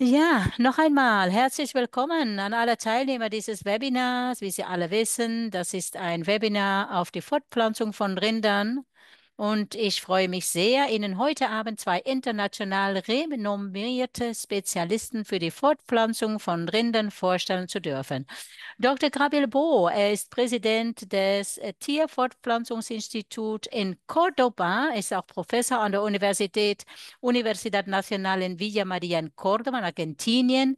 Ja, noch einmal herzlich willkommen an alle Teilnehmer dieses Webinars. Wie Sie alle wissen, das ist ein Webinar auf die Fortpflanzung von Rindern und ich freue mich sehr, Ihnen heute Abend zwei international renommierte Spezialisten für die Fortpflanzung von Rindern vorstellen zu dürfen. Dr. Bo, er ist Präsident des Tierfortpflanzungsinstituts in Cordoba, ist auch Professor an der Universität Universidad Nacional in Villa María in Córdoba, Argentinien.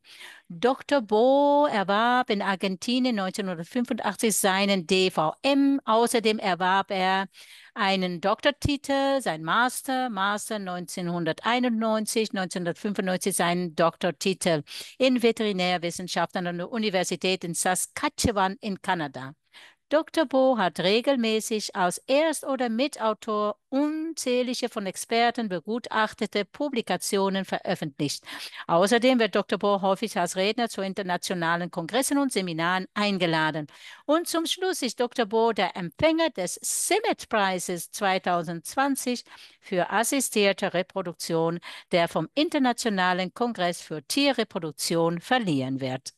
Dr. Bo erwarb in Argentinien 1985 seinen DVM. Außerdem erwarb er einen Doktortitel, sein Master, Master 1991, 1995 seinen Doktortitel in Veterinärwissenschaften an der Universität in Saskatchewan in Kanada. Dr. Bo hat regelmäßig als Erst- oder Mitautor unzählige von Experten begutachtete Publikationen veröffentlicht. Außerdem wird Dr. Bo häufig als Redner zu internationalen Kongressen und Seminaren eingeladen. Und zum Schluss ist Dr. Bo der Empfänger des Simmet-Preises 2020 für assistierte Reproduktion, der vom Internationalen Kongress für Tierreproduktion verliehen wird.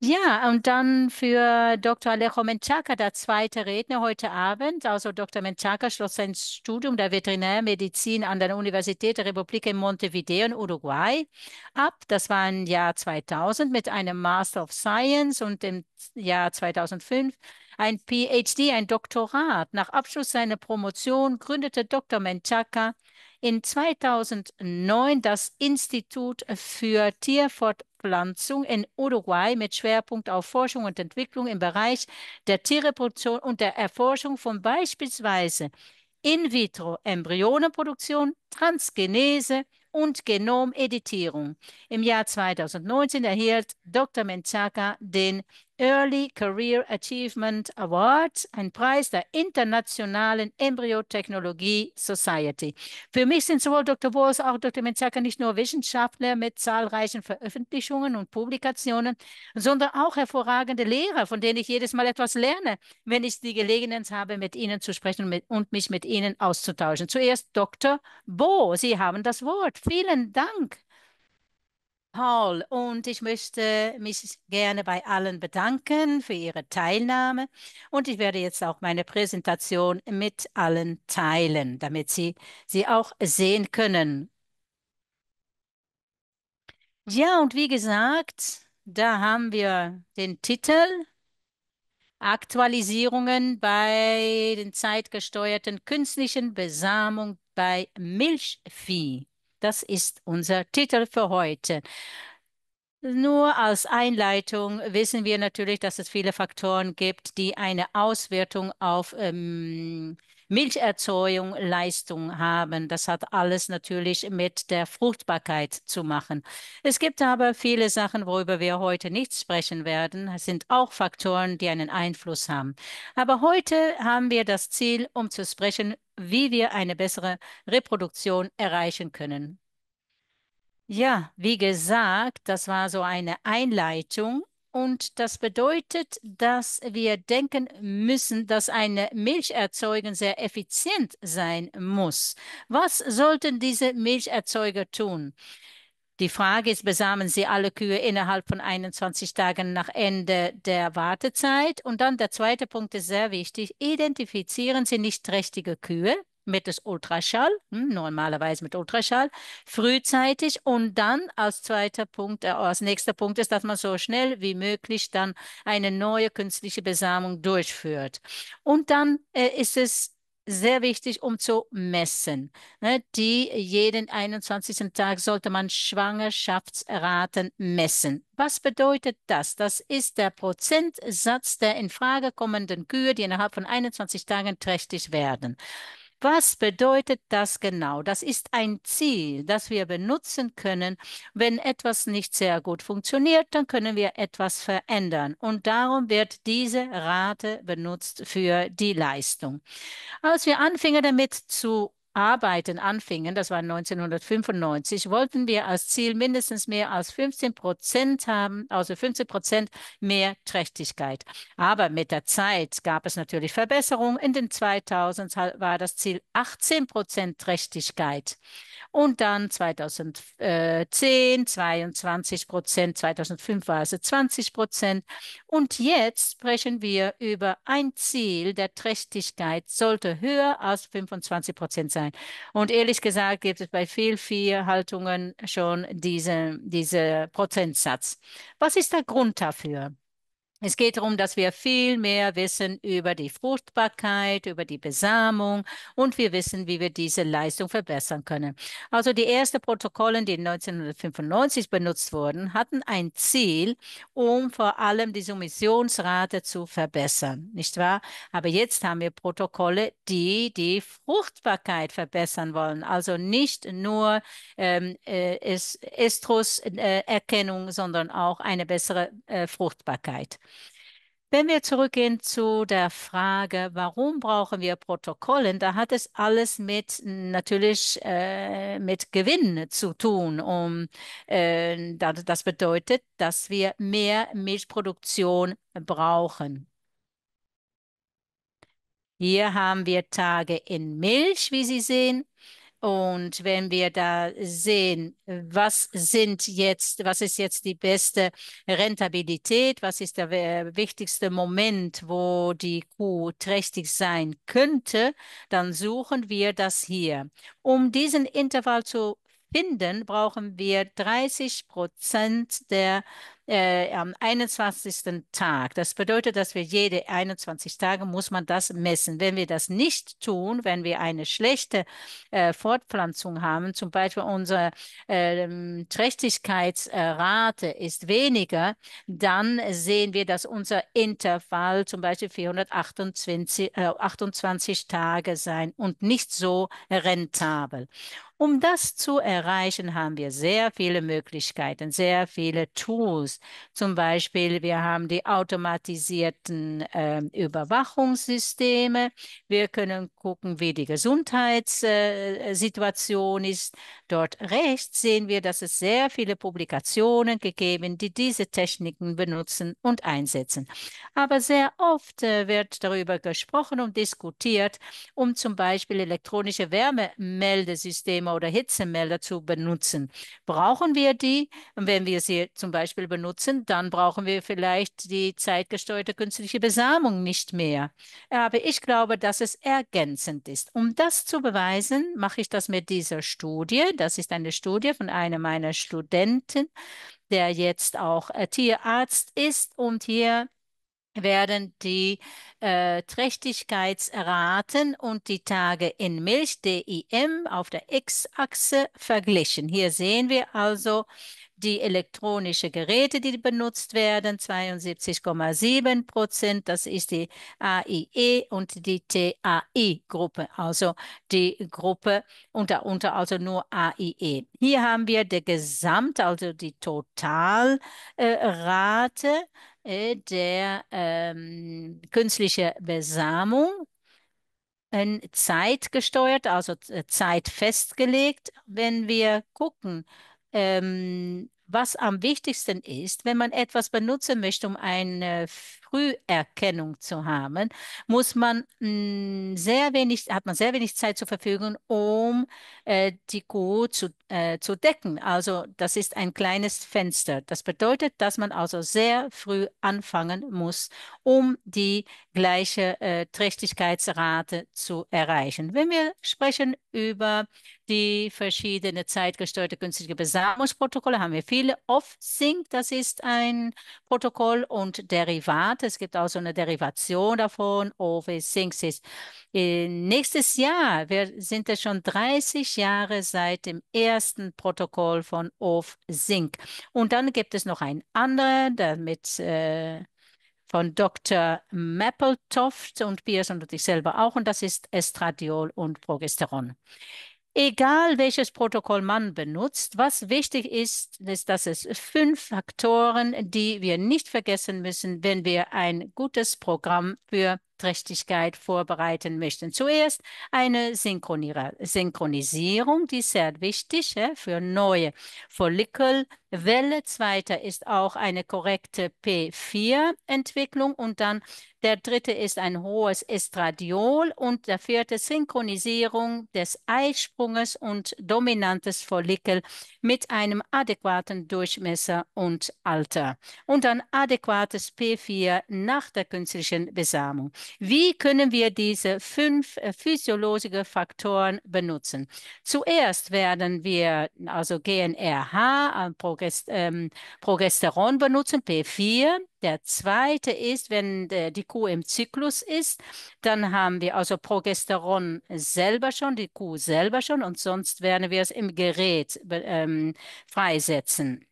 Ja, und dann für Dr. Alejo Menchaca, der zweite Redner heute Abend. Also Dr. Menchaca schloss sein Studium der Veterinärmedizin an der Universität der Republik in Montevideo in Uruguay ab. Das war im Jahr 2000 mit einem Master of Science und im Jahr 2005 ein PhD, ein Doktorat. Nach Abschluss seiner Promotion gründete Dr. Menchaca in 2009 das Institut für Tierfort Fortpflanzung in Uruguay mit Schwerpunkt auf Forschung und Entwicklung im Bereich der Tierreproduktion und der Erforschung von beispielsweise in vitro Embryonenproduktion, Transgenese, und Genomeditierung. Im Jahr 2019 erhielt Dr. Menchaca den Early Career Achievement Award, ein Preis der Internationalen Embryotechnologie Society. Für mich sind sowohl Dr. Bo als auch Dr. Menchaca nicht nur Wissenschaftler mit zahlreichen Veröffentlichungen und Publikationen, sondern auch hervorragende Lehrer, von denen ich jedes Mal etwas lerne, wenn ich die Gelegenheit habe, mit ihnen zu sprechen und mich mit ihnen auszutauschen. Zuerst Dr. Bo, Sie haben das Wort. Vielen Dank, Paul. Und ich möchte mich gerne bei allen bedanken für ihre Teilnahme. Und ich werde jetzt auch meine Präsentation mit allen teilen, damit sie sie auch sehen können. Ja, und wie gesagt, da haben wir den Titel Aktualisierungen bei den zeitgesteuerten künstlichen Besamung bei Milchvieh. Das ist unser Titel für heute. Nur als Einleitung wissen wir natürlich, dass es viele Faktoren gibt, die eine Auswertung auf ähm, Milcherzeugung Leistung haben. Das hat alles natürlich mit der Fruchtbarkeit zu machen. Es gibt aber viele Sachen, worüber wir heute nicht sprechen werden. Es sind auch Faktoren, die einen Einfluss haben. Aber heute haben wir das Ziel, um zu sprechen, wie wir eine bessere Reproduktion erreichen können. Ja, wie gesagt, das war so eine Einleitung. Und das bedeutet, dass wir denken müssen, dass eine Milcherzeugung sehr effizient sein muss. Was sollten diese Milcherzeuger tun? Die Frage ist, besamen sie alle Kühe innerhalb von 21 Tagen nach Ende der Wartezeit? Und dann der zweite Punkt ist sehr wichtig. Identifizieren sie nicht trächtige Kühe? mit dem Ultraschall, hm, normalerweise mit Ultraschall, frühzeitig. Und dann als zweiter Punkt, äh, als nächster Punkt ist, dass man so schnell wie möglich dann eine neue künstliche Besamung durchführt. Und dann äh, ist es sehr wichtig, um zu messen. Ne? Die jeden 21. Tag sollte man Schwangerschaftsraten messen. Was bedeutet das? Das ist der Prozentsatz der in Frage kommenden Kühe, die innerhalb von 21 Tagen trächtig werden. Was bedeutet das genau? Das ist ein Ziel, das wir benutzen können. Wenn etwas nicht sehr gut funktioniert, dann können wir etwas verändern. Und darum wird diese Rate benutzt für die Leistung. Als wir anfingen damit zu Arbeiten anfingen, das war 1995, wollten wir als Ziel mindestens mehr als 15 Prozent haben, also 15 Prozent mehr Trächtigkeit. Aber mit der Zeit gab es natürlich Verbesserungen. In den 2000 war das Ziel 18 Prozent Trächtigkeit. Und dann 2010 22 Prozent, 2005 war es 20 Prozent. Und jetzt sprechen wir über ein Ziel der Trächtigkeit, sollte höher als 25 Prozent sein sein. Und ehrlich gesagt gibt es bei vielen Haltungen schon diesen diese Prozentsatz. Was ist der Grund dafür? Es geht darum, dass wir viel mehr wissen über die Fruchtbarkeit, über die Besamung und wir wissen, wie wir diese Leistung verbessern können. Also die ersten Protokolle, die 1995 benutzt wurden, hatten ein Ziel, um vor allem die Submissionsrate zu verbessern, nicht wahr? Aber jetzt haben wir Protokolle, die die Fruchtbarkeit verbessern wollen. Also nicht nur ähm, äh, Estrus-Erkennung, äh, sondern auch eine bessere äh, Fruchtbarkeit. Wenn wir zurückgehen zu der Frage, warum brauchen wir Protokollen, da hat es alles mit natürlich äh, mit Gewinn zu tun. Um, äh, das bedeutet, dass wir mehr Milchproduktion brauchen. Hier haben wir Tage in Milch, wie Sie sehen, und wenn wir da sehen, was sind jetzt, was ist jetzt die beste Rentabilität, was ist der äh, wichtigste Moment, wo die Kuh trächtig sein könnte, dann suchen wir das hier. Um diesen Intervall zu finden, brauchen wir 30 Prozent der äh, am 21. Tag. Das bedeutet, dass wir jede 21 Tage muss man das messen. Wenn wir das nicht tun, wenn wir eine schlechte äh, Fortpflanzung haben, zum Beispiel unsere äh, Trächtigkeitsrate ist weniger, dann sehen wir, dass unser Intervall zum Beispiel 428 28 äh, Tage sein und nicht so rentabel. Um das zu erreichen, haben wir sehr viele Möglichkeiten, sehr viele Tools, zum Beispiel, wir haben die automatisierten äh, Überwachungssysteme. Wir können gucken, wie die Gesundheitssituation äh, ist. Dort rechts sehen wir, dass es sehr viele Publikationen gegeben, die diese Techniken benutzen und einsetzen. Aber sehr oft äh, wird darüber gesprochen und diskutiert, um zum Beispiel elektronische Wärmemeldesysteme oder Hitzemelder zu benutzen. Brauchen wir die? Wenn wir sie zum Beispiel benutzen, dann brauchen wir vielleicht die zeitgesteuerte künstliche Besamung nicht mehr. Aber ich glaube, dass es ergänzend ist. Um das zu beweisen, mache ich das mit dieser Studie, das ist eine Studie von einem meiner Studenten, der jetzt auch äh, Tierarzt ist und hier werden die äh, Trächtigkeitsraten und die Tage in Milch, DIM, auf der X-Achse verglichen. Hier sehen wir also die elektronischen Geräte, die benutzt werden, 72,7 Prozent. Das ist die AIE und die TAI-Gruppe, also die Gruppe unter, unter also nur AIE. Hier haben wir der Gesamt, also die Totalrate äh, äh, der ähm, künstlichen Besamung zeitgesteuert, also äh, Zeit festgelegt. Wenn wir gucken, ähm, was am wichtigsten ist, wenn man etwas benutzen möchte, um ein Früherkennung zu haben, muss man mh, hm, sehr wenig, hat man sehr wenig Zeit zur Verfügung, um äh, die Kuh zu, äh, zu decken. Also das ist ein kleines Fenster. Das bedeutet, dass man also sehr früh anfangen muss, um die gleiche äh, Trächtigkeitsrate zu erreichen. Wenn wir sprechen über die verschiedenen zeitgesteuerte günstige Besamungsprotokolle, haben wir viele. Off-Sync, das ist ein Protokoll und Derivat Derivate. Es gibt auch so eine Derivation davon, Office oh, Nächstes Jahr, wir sind es schon 30 Jahre seit dem ersten Protokoll von Off Und dann gibt es noch ein anderes, damit äh, von Dr. Mappletoft und Pearson und ich selber auch. Und das ist Estradiol und Progesteron. Egal welches Protokoll man benutzt, was wichtig ist, ist, dass es fünf Faktoren, die wir nicht vergessen müssen, wenn wir ein gutes Programm für Trächtigkeit vorbereiten möchten. Zuerst eine Synchronisierung, die ist sehr wichtig ja, für neue Follikel, Welle. Zweiter ist auch eine korrekte P4-Entwicklung und dann der dritte ist ein hohes Estradiol und der vierte Synchronisierung des Eisprunges und dominantes Follikel mit einem adäquaten Durchmesser und Alter. Und dann adäquates P4 nach der künstlichen Besamung. Wie können wir diese fünf äh, physiologischen Faktoren benutzen? Zuerst werden wir also GNRH, ein äh, Programm, Progest ähm, Progesteron benutzen, P4. Der zweite ist, wenn der, äh, die Kuh im Zyklus ist, dann haben wir also Progesteron selber schon, die Kuh selber schon und sonst werden wir es im Gerät ähm, freisetzen.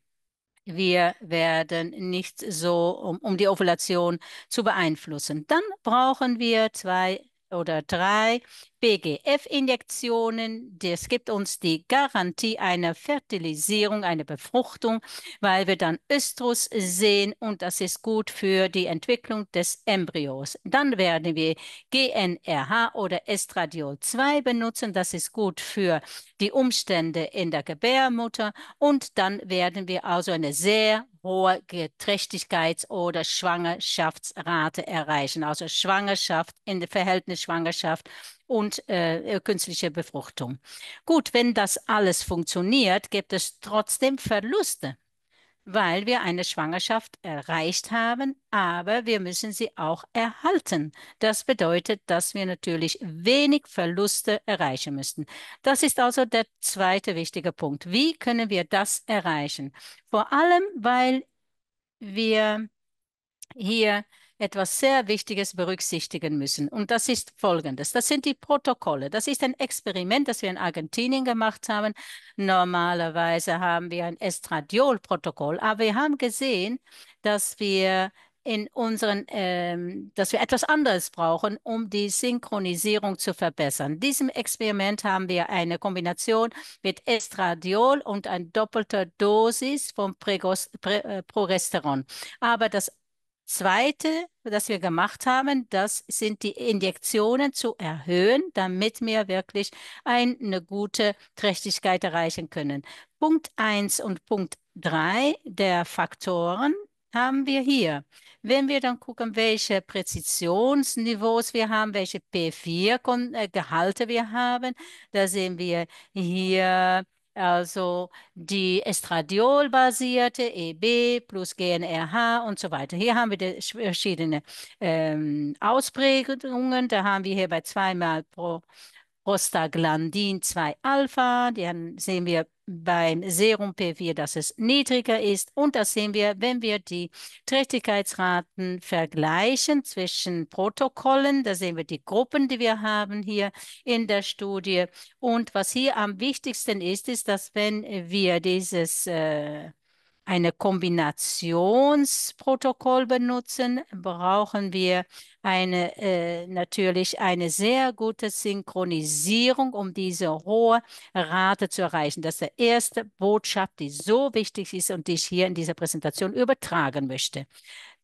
Wir werden nicht so, um, um die Ovulation zu beeinflussen. Dann brauchen wir zwei oder drei BGF-Injektionen. Das gibt uns die Garantie einer Fertilisierung, einer Befruchtung, weil wir dann Östrus sehen und das ist gut für die Entwicklung des Embryos. Dann werden wir GNRH oder Estradiol 2 benutzen. Das ist gut für die Umstände in der Gebärmutter und dann werden wir also eine sehr hohe Geträchtigkeits- oder Schwangerschaftsrate erreichen. Also Schwangerschaft in der Verhältnis Schwangerschaft und äh, äh, künstliche Befruchtung. Gut, wenn das alles funktioniert, gibt es trotzdem Verluste weil wir eine Schwangerschaft erreicht haben, aber wir müssen sie auch erhalten. Das bedeutet, dass wir natürlich wenig Verluste erreichen müssen. Das ist also der zweite wichtige Punkt. Wie können wir das erreichen? Vor allem, weil wir hier etwas sehr Wichtiges berücksichtigen müssen. Und das ist Folgendes. Das sind die Protokolle. Das ist ein Experiment, das wir in Argentinien gemacht haben. Normalerweise haben wir ein Estradiol-Protokoll, aber wir haben gesehen, dass wir in unseren, ähm, dass wir etwas anderes brauchen, um die Synchronisierung zu verbessern. In diesem Experiment haben wir eine Kombination mit Estradiol und eine doppelte Dosis von äh, Progesteron. Aber das Zweite, das wir gemacht haben, das sind die Injektionen zu erhöhen, damit wir wirklich eine gute Trächtigkeit erreichen können. Punkt 1 und Punkt 3 der Faktoren haben wir hier. Wenn wir dann gucken, welche Präzisionsniveaus wir haben, welche P4-Gehalte äh, wir haben, da sehen wir hier also die Estradiol-basierte EB plus GNRH und so weiter. Hier haben wir äh, verschiedene ähm, Ausprägungen. Da haben wir hier bei zweimal pro Prostaglandin 2-Alpha, dann sehen wir beim Serum P4, dass es niedriger ist. Und das sehen wir, wenn wir die Trächtigkeitsraten vergleichen zwischen Protokollen. Da sehen wir die Gruppen, die wir haben hier in der Studie. Und was hier am wichtigsten ist, ist, dass wenn wir dieses äh, eine Kombinationsprotokoll benutzen, brauchen wir eine, äh, natürlich eine sehr gute Synchronisierung, um diese hohe Rate zu erreichen. Das ist die erste Botschaft, die so wichtig ist und die ich hier in dieser Präsentation übertragen möchte.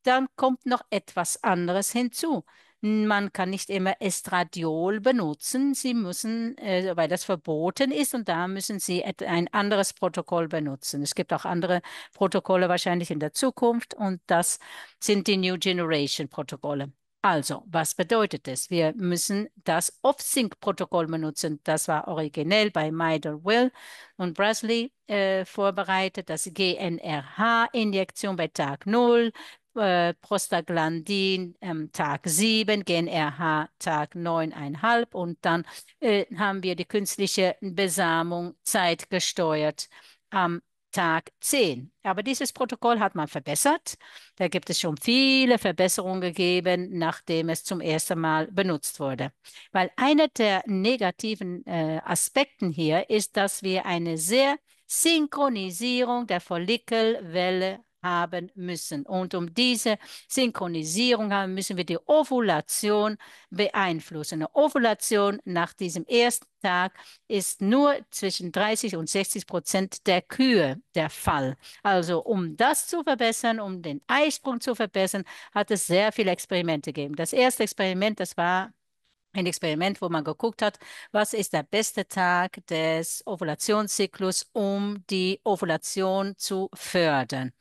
Dann kommt noch etwas anderes hinzu. Man kann nicht immer Estradiol benutzen. Sie müssen, äh, weil das verboten ist und da müssen Sie ein anderes Protokoll benutzen. Es gibt auch andere Protokolle wahrscheinlich in der Zukunft und das sind die New Generation Protokolle. Also, was bedeutet das? Wir müssen das Off-Sync-Protokoll benutzen. Das war originell bei Maidel Will und Brasley äh, vorbereitet. Das GNRH-Injektion bei Tag 0, äh, Prostaglandin ähm, Tag 7, GNRH Tag 9,5 und dann äh, haben wir die künstliche Besamung zeitgesteuert am Tag 10. Aber dieses Protokoll hat man verbessert. Da gibt es schon viele Verbesserungen gegeben, nachdem es zum ersten Mal benutzt wurde. Weil einer der negativen äh, Aspekten hier ist, dass wir eine sehr Synchronisierung der Follikelwelle haben müssen. Und um diese Synchronisierung haben, müssen wir die Ovulation beeinflussen. Eine Ovulation nach diesem ersten Tag ist nur zwischen 30 und 60 Prozent der Kühe der Fall. Also um das zu verbessern, um den Eisprung zu verbessern, hat es sehr viele Experimente gegeben. Das erste Experiment, das war ein Experiment, wo man geguckt hat, was ist der beste Tag des Ovulationszyklus, um die Ovulation zu fördern.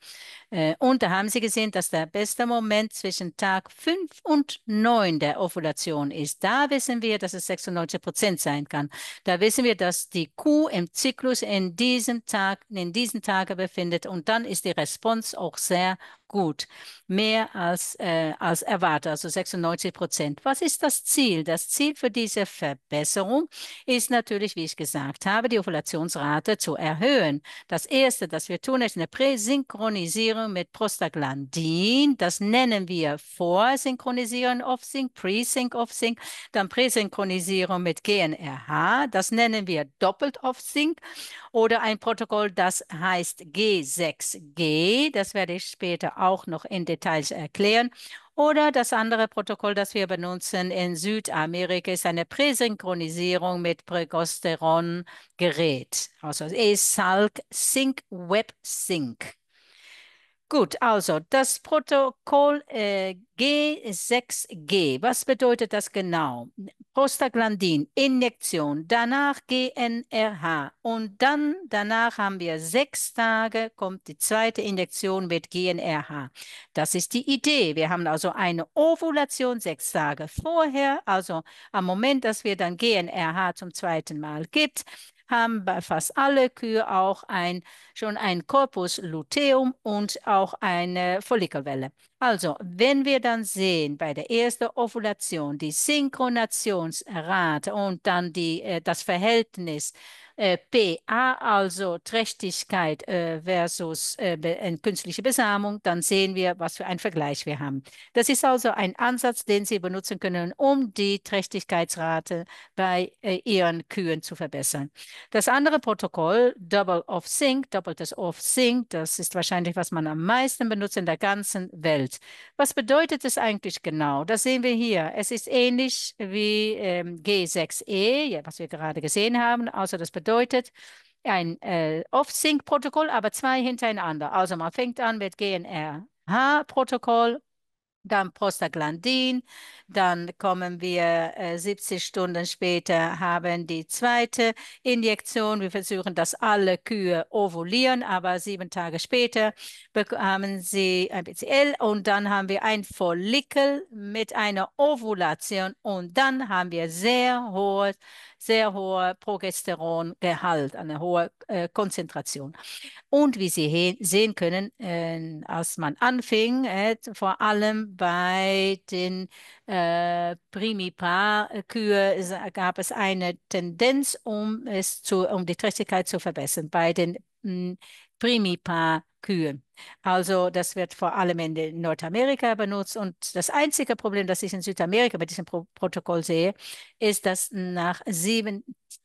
Äh, und da haben sie gesehen, dass der beste Moment zwischen Tag 5 und 9 der Ovulation ist. Da wissen wir, dass es 96 Prozent sein kann. Da wissen wir, dass die Kuh im Zyklus in diesem Tag, in diesen Tagen befindet. Und dann ist die Response auch sehr gut, mehr als, äh, als erwartet, also 96 Prozent. Was ist das Ziel? Das Ziel für diese Verbesserung ist natürlich, wie ich gesagt habe, die Ovulationsrate zu erhöhen. Das Erste, das wir tun, ist eine Präsynchronisierung mit Prostaglandin. Das nennen wir Vorsynchronisieren, Offsync, Presync, Offsync. Dann Präsynchronisierung mit GNRH. Das nennen wir doppelt Offsync. Oder ein Protokoll, das heißt G6G. Das werde ich später auch noch in Details erklären. Oder das andere Protokoll, das wir benutzen in Südamerika, ist eine Präsynchronisierung mit Pregosteron-Gerät. Also E-Salk Sync Web Sync. Gut, also das Protokoll äh, G6G, was bedeutet das genau? Prostaglandin, Injektion, danach GNRH und dann danach haben wir sechs Tage, kommt die zweite Injektion mit GNRH. Das ist die Idee. Wir haben also eine Ovulation sechs Tage vorher, also am Moment, dass wir dann GNRH zum zweiten Mal gibt, haben bei fast alle Kühe auch ein, schon ein Corpus luteum und auch eine Follikelwelle. Also, wenn wir dann sehen bei der ersten Ovulation die Synchronationsrate und dann die, äh, das Verhältnis äh, PA, also Trächtigkeit äh, versus äh, be äh, künstliche Besamung, dann sehen wir, was für einen Vergleich wir haben. Das ist also ein Ansatz, den Sie benutzen können, um die Trächtigkeitsrate bei Ihren Kühen zu verbessern. Das andere Protokoll, Double of Sync, doppeltes of Sync, das ist wahrscheinlich, was man am meisten benutzt in der ganzen Welt. Was bedeutet es eigentlich genau? Das sehen wir hier. Es ist ähnlich wie ähm, G6E, ja, was wir gerade gesehen haben, außer also das bedeutet, bedeutet ein äh, Off-Sync-Protokoll, aber zwei hintereinander. Also man fängt an mit GNRH-Protokoll, dann Prostaglandin, dann kommen wir äh, 70 Stunden später, haben die zweite Injektion. Wir versuchen, dass alle Kühe ovulieren, aber sieben Tage später bekommen sie ein BCL und dann haben wir ein Follikel mit einer Ovulation und dann haben wir sehr hohes sehr hoher Progesterongehalt, eine hohe äh, Konzentration. Und wie Sie sehen können, äh, als man anfing, äh, vor allem bei den äh, Primipar-Kühe äh, gab es eine Tendenz, um, es zu, um die Trächtigkeit zu verbessern. Bei den mm, Primipa-Kühe. Also das wird vor allem in Nordamerika benutzt. Und das einzige Problem, das ich in Südamerika bei diesem Pro Protokoll sehe, ist, dass nach sieben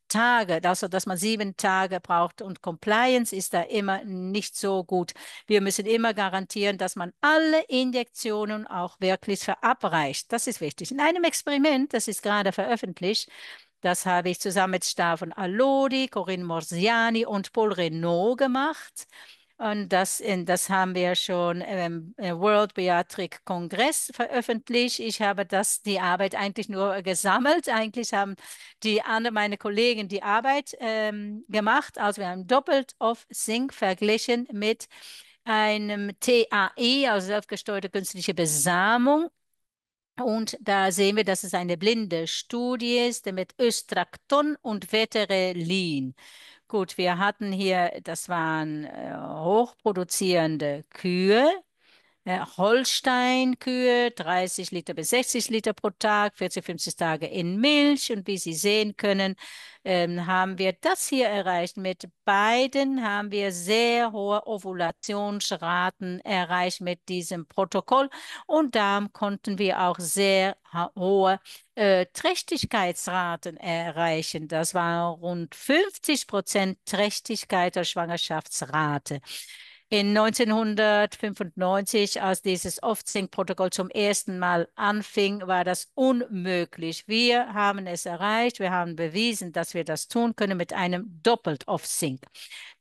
Tage, also dass man sieben Tage braucht und Compliance ist da immer nicht so gut. Wir müssen immer garantieren, dass man alle Injektionen auch wirklich verabreicht. Das ist wichtig. In einem Experiment, das ist gerade veröffentlicht, das habe ich zusammen mit Staven Allodi, Corinne Morsiani und Paul Renault gemacht. Und das, das haben wir schon im World Beatric Kongress veröffentlicht. Ich habe das, die Arbeit eigentlich nur gesammelt. Eigentlich haben die anderen, meine Kollegen, die Arbeit ähm, gemacht. Also wir haben doppelt auf Sync verglichen mit einem TAE, also selbstgesteuerte künstliche Besamung und da sehen wir, dass es eine blinde Studie ist mit Östrakton und Veterelin. Gut, wir hatten hier, das waren äh, hochproduzierende Kühe äh, Holsteinkühe, 30 Liter bis 60 Liter pro Tag, 40, 50 Tage in Milch. Und wie Sie sehen können, ähm, haben wir das hier erreicht. Mit beiden haben wir sehr hohe Ovulationsraten erreicht mit diesem Protokoll. Und da konnten wir auch sehr hohe äh, Trächtigkeitsraten erreichen. Das war rund 50 Prozent Trächtigkeit der Schwangerschaftsrate. In 1995, als dieses offsync protokoll zum ersten Mal anfing, war das unmöglich. Wir haben es erreicht, wir haben bewiesen, dass wir das tun können mit einem doppelt Offsync.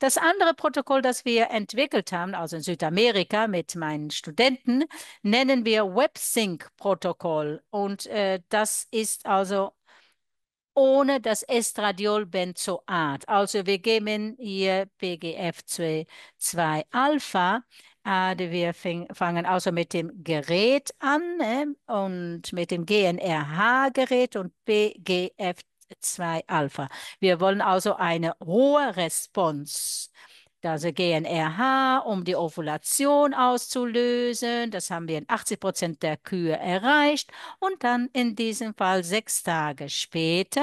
Das andere Protokoll, das wir entwickelt haben, also in Südamerika mit meinen Studenten, nennen wir websync protokoll Und äh, das ist also ohne das Estradiolbenzoat. Also wir geben hier PGF2-Alpha. Äh, wir fangen also mit dem Gerät an ne, und mit dem GNRH-Gerät und PGF2-Alpha. Wir wollen also eine hohe Response also GNRH, um die Ovulation auszulösen. Das haben wir in 80 Prozent der Kühe erreicht. Und dann in diesem Fall sechs Tage später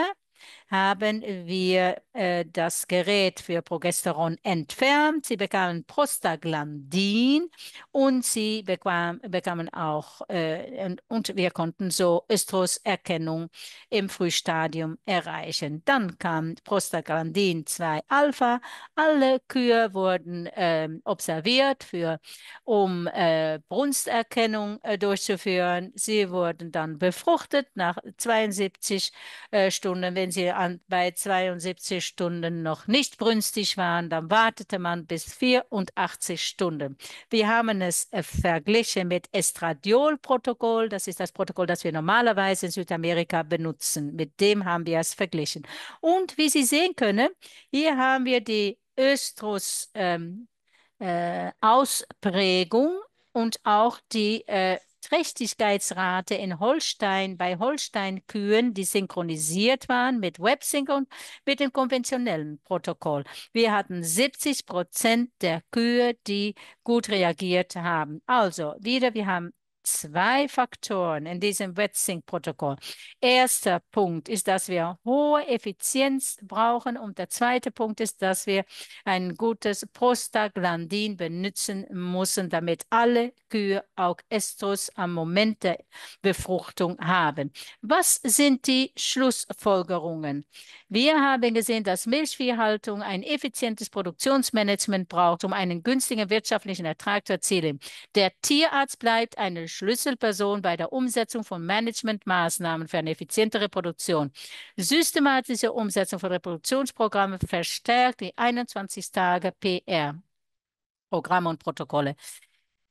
haben wir äh, das Gerät für Progesteron entfernt. Sie bekamen Prostaglandin und sie bekam, bekamen auch, äh, und wir konnten so Östroserkennung im Frühstadium erreichen. Dann kam Prostaglandin 2 Alpha. Alle Kühe wurden äh, observiert, für, um äh, Brunsterkennung äh, durchzuführen. Sie wurden dann befruchtet nach 72 äh, Stunden, wenn sie an, bei 72 Stunden noch nicht brünstig waren, dann wartete man bis 84 Stunden. Wir haben es äh, verglichen mit Estradiol-Protokoll. Das ist das Protokoll, das wir normalerweise in Südamerika benutzen. Mit dem haben wir es verglichen. Und wie Sie sehen können, hier haben wir die Östrus-Ausprägung ähm, äh, und auch die äh, Trächtigkeitsrate in Holstein bei Holstein-Kühen, die synchronisiert waren mit WebSync und mit dem konventionellen Protokoll. Wir hatten 70 Prozent der Kühe, die gut reagiert haben. Also wieder, wir haben zwei Faktoren in diesem WetSync-Protokoll. Erster Punkt ist, dass wir hohe Effizienz brauchen und der zweite Punkt ist, dass wir ein gutes Prostaglandin benutzen müssen, damit alle Kühe auch Estrus am Moment der Befruchtung haben. Was sind die Schlussfolgerungen? Wir haben gesehen, dass Milchviehhaltung ein effizientes Produktionsmanagement braucht, um einen günstigen wirtschaftlichen Ertrag zu erzielen. Der Tierarzt bleibt eine Schlüsselperson bei der Umsetzung von Managementmaßnahmen für eine effizientere Produktion. Systematische Umsetzung von Reproduktionsprogrammen verstärkt die 21 Tage PR. Programme und Protokolle.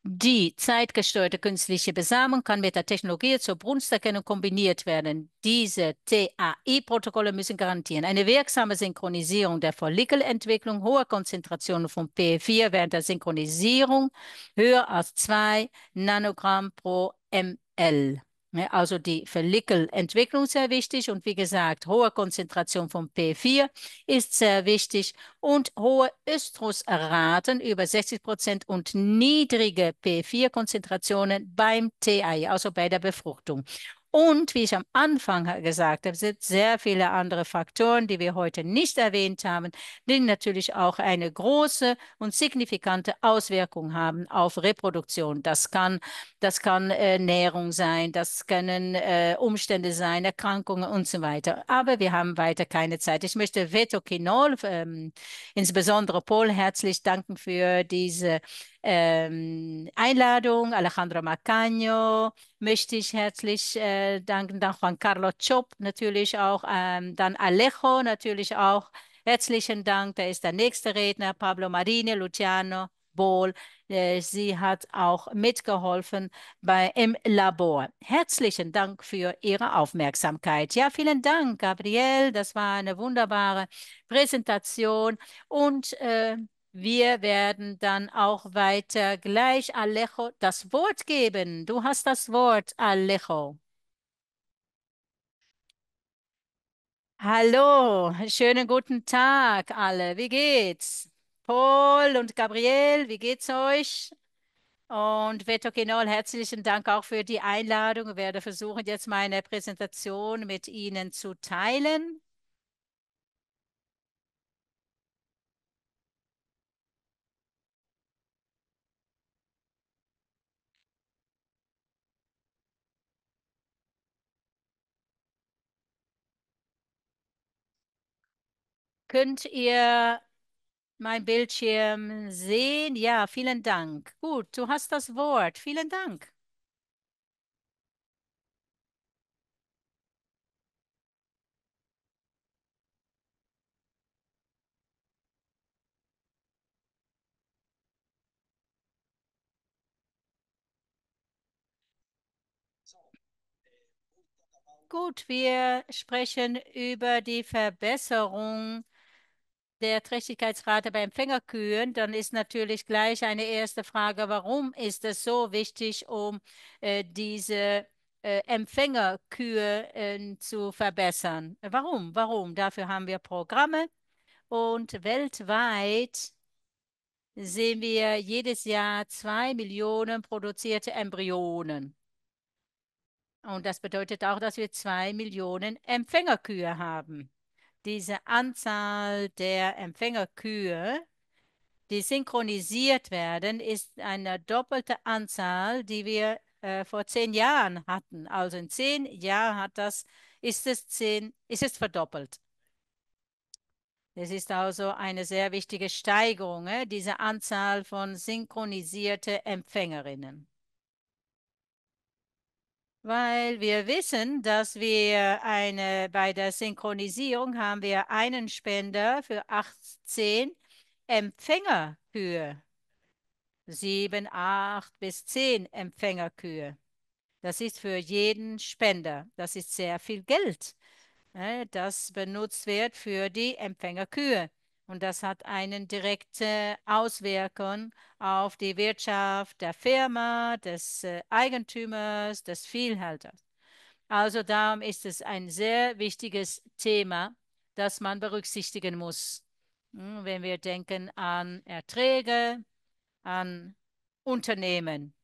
Die zeitgesteuerte künstliche Besamung kann mit der Technologie zur Brunsterkennung kombiniert werden. Diese TAI-Protokolle e müssen garantieren eine wirksame Synchronisierung der Follikelentwicklung hoher Konzentrationen von p 4 während der Synchronisierung höher als 2 Nanogramm pro ml. Ne, also die Follikelentwicklung sehr wichtig und wie gesagt, hohe Konzentration von P4 ist sehr wichtig und hohe Östrusraten über 60 Prozent und niedrige P4-Konzentrationen beim TI, also bei der Befruchtung. Und wie ich am Anfang gesagt habe, sind sehr viele andere Faktoren, die wir heute nicht erwähnt haben, die natürlich auch eine große und signifikante Auswirkung haben auf Reproduktion. Das kann, das kann Ernährung äh, sein, das können äh, Umstände sein, Erkrankungen und so weiter. Aber wir haben weiter keine Zeit. Ich möchte Vetokinol, ähm, insbesondere Paul, herzlich danken für diese ähm, Einladung. Alejandro Macaño möchte ich herzlich äh, danken. Dann Juan Carlos Chop natürlich auch. Ähm, dann Alejo natürlich auch. Herzlichen Dank. Da ist der nächste Redner, Pablo Marine, Luciano Bohl. Äh, sie hat auch mitgeholfen bei, im Labor. Herzlichen Dank für Ihre Aufmerksamkeit. Ja, vielen Dank, Gabriel. Das war eine wunderbare Präsentation und äh, wir werden dann auch weiter gleich Alejo das Wort geben. Du hast das Wort, Alejo. Hallo, schönen guten Tag alle. Wie geht's? Paul und Gabriel, wie geht's euch? Und Veto Kinol, herzlichen Dank auch für die Einladung. Ich werde versuchen, jetzt meine Präsentation mit Ihnen zu teilen. Könnt ihr mein Bildschirm sehen? Ja, vielen Dank. Gut, du hast das Wort. Vielen Dank. Gut, wir sprechen über die Verbesserung der Trächtigkeitsrate bei Empfängerkühen, dann ist natürlich gleich eine erste Frage, warum ist es so wichtig, um äh, diese äh, Empfängerkühe äh, zu verbessern? Warum? Warum? Dafür haben wir Programme und weltweit sehen wir jedes Jahr zwei Millionen produzierte Embryonen. Und das bedeutet auch, dass wir zwei Millionen Empfängerkühe haben diese Anzahl der Empfängerkühe, die synchronisiert werden, ist eine doppelte Anzahl, die wir äh, vor zehn Jahren hatten. Also in zehn Jahren hat das, ist, es zehn, ist es verdoppelt. Das ist also eine sehr wichtige Steigerung, äh, diese Anzahl von synchronisierten Empfängerinnen weil wir wissen, dass wir eine, bei der Synchronisierung haben wir einen Spender für 18 Empfängerkühe. 7, 8 bis 10 Empfängerkühe. Das ist für jeden Spender. Das ist sehr viel Geld, ne, das benutzt wird für die Empfängerkühe. Und das hat eine direkte Auswirkung auf die Wirtschaft der Firma, des äh, Eigentümers, des Vielhalters. Also darum ist es ein sehr wichtiges Thema, das man berücksichtigen muss, hm, wenn wir denken an Erträge, an Unternehmen.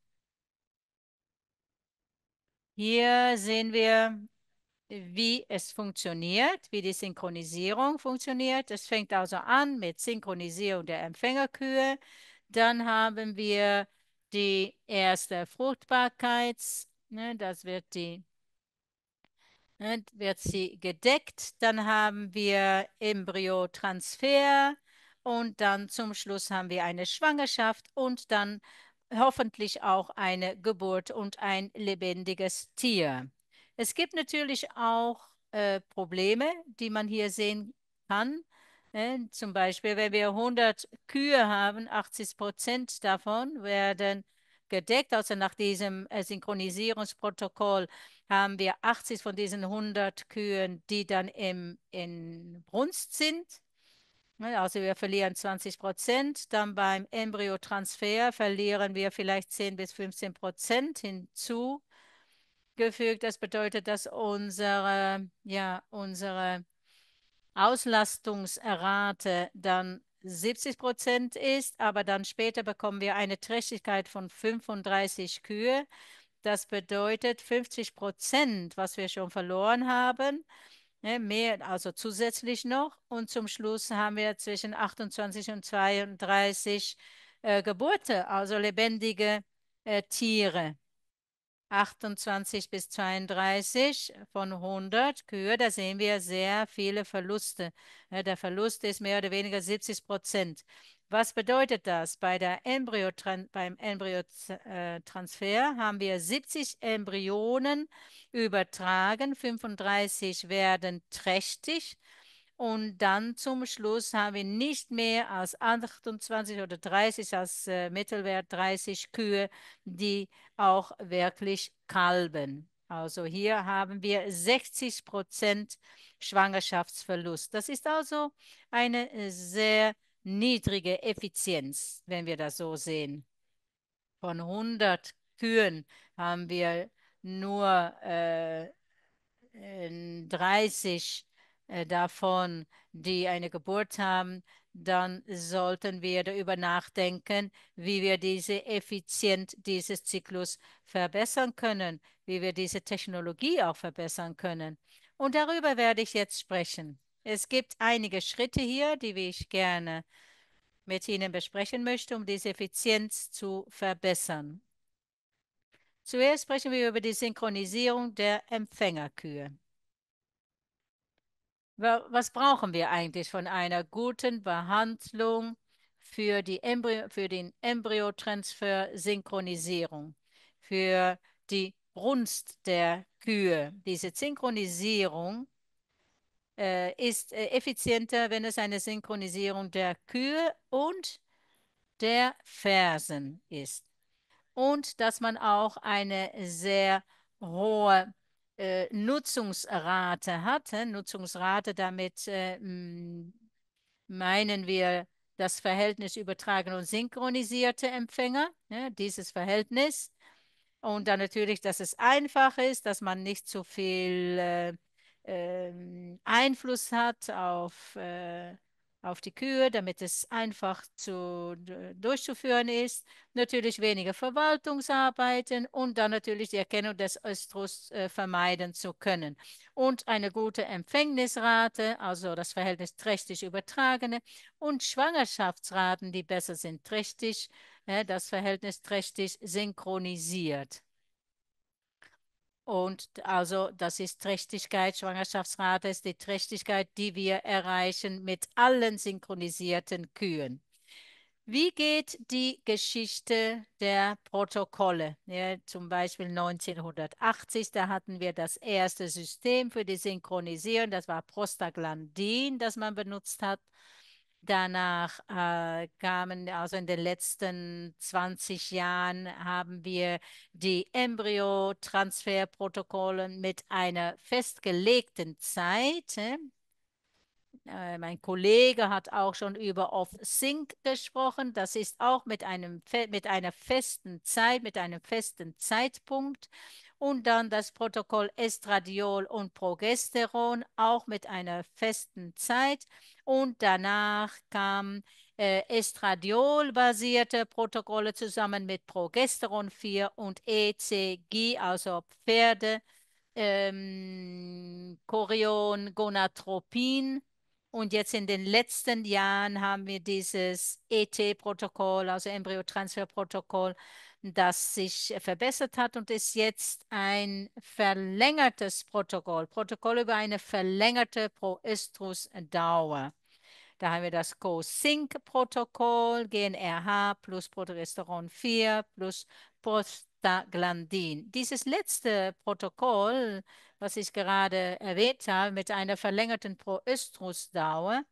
Hier sehen wir wie es funktioniert, wie die Synchronisierung funktioniert. Es fängt also an mit Synchronisierung der Empfängerkühe. Dann haben wir die erste Fruchtbarkeits, ne, das wird die ne, wird sie gedeckt. Dann haben wir Embryotransfer und dann zum Schluss haben wir eine Schwangerschaft und dann hoffentlich auch eine Geburt und ein lebendiges Tier. Es gibt natürlich auch äh, Probleme, die man hier sehen kann. Äh, zum Beispiel, wenn wir 100 Kühe haben, 80 Prozent davon werden gedeckt. Also nach diesem äh, Synchronisierungsprotokoll haben wir 80 von diesen 100 Kühen, die dann im, in Brunst sind. Ne? Also wir verlieren 20 Prozent, dann beim Embryotransfer verlieren wir vielleicht 10 bis 15 Prozent hinzu gefügt. Das bedeutet, dass unsere, ja, unsere Auslastungsrate dann 70 Prozent ist, aber dann später bekommen wir eine Trächtigkeit von 35 Kühe. Das bedeutet 50 Prozent, was wir schon verloren haben, ne, mehr, also zusätzlich noch. Und zum Schluss haben wir zwischen 28 und 32 äh, Geburte, also lebendige äh, Tiere. 28 bis 32 von 100 Kühe, da sehen wir sehr viele Verluste. Äh, der Verlust ist mehr oder weniger 70 Prozent. Was bedeutet das? Bei der Embryo beim Embryotransfer äh, haben wir 70 Embryonen übertragen, 35 werden trächtig und dann zum Schluss haben wir nicht mehr als 28 oder 30, als äh, Mittelwert 30 Kühe, die auch wirklich kalben. Also hier haben wir 60 Prozent Schwangerschaftsverlust. Das ist also eine äh, sehr niedrige Effizienz, wenn wir das so sehen. Von 100 Kühen haben wir nur äh, 30 äh, äh, davon, die eine Geburt haben, dann sollten wir darüber nachdenken, wie wir diese effizient dieses Zyklus verbessern können, wie wir diese Technologie auch verbessern können. Und darüber werde ich jetzt sprechen. Es gibt einige Schritte hier, die ich gerne mit Ihnen besprechen möchte, um diese Effizienz zu verbessern. Zuerst sprechen wir über die Synchronisierung der Empfängerkühe was brauchen wir eigentlich von einer guten Behandlung für, die Embryo, für den Embryotransfer-Synchronisierung, für die Brunst der Kühe. Diese Synchronisierung äh, ist äh, effizienter, wenn es eine Synchronisierung der Kühe und der Fersen ist. Und dass man auch eine sehr hohe äh, Nutzungsrate hat. Nutzungsrate, damit äh, meinen wir das Verhältnis übertragen und synchronisierte Empfänger, ne, dieses Verhältnis. Und dann natürlich, dass es einfach ist, dass man nicht zu so viel äh, ähm, Einfluss hat auf äh, auf die Kühe, damit es einfach zu, durchzuführen ist. Natürlich weniger Verwaltungsarbeiten und dann natürlich die Erkennung des Östrus äh, vermeiden zu können. Und eine gute Empfängnisrate, also das Verhältnis trächtig übertragene und Schwangerschaftsraten, die besser sind, trächtig, äh, das Verhältnis trächtig synchronisiert. Und also das ist Trächtigkeit, Schwangerschaftsrate ist die Trächtigkeit, die wir erreichen mit allen synchronisierten Kühen. Wie geht die Geschichte der Protokolle? Ja, zum Beispiel 1980, da hatten wir das erste System für die Synchronisierung, das war Prostaglandin, das man benutzt hat. Danach äh, kamen, also in den letzten 20 Jahren, haben wir die embryo Embryotransferprotokolle mit einer festgelegten Zeit. Äh, mein Kollege hat auch schon über Off-Sync gesprochen. Das ist auch mit, einem, mit einer festen Zeit, mit einem festen Zeitpunkt. Und dann das Protokoll Estradiol und Progesteron, auch mit einer festen Zeit. Und danach kam äh, Estradiol-basierte Protokolle zusammen mit Progesteron 4 und ECG, also Pferde. Ähm, Chorion, Gonatropin und jetzt in den letzten Jahren haben wir dieses ET-Protokoll, also Embryotransferprotokoll, das sich verbessert hat und ist jetzt ein verlängertes Protokoll, Protokoll über eine verlängerte Proöstrus-Dauer. Da haben wir das Co-Sync-Protokoll, GNRH plus Progesteron 4 plus Prostaglandin. Dieses letzte Protokoll was ich gerade erwähnt habe, mit einer verlängerten Proöstrusdauer,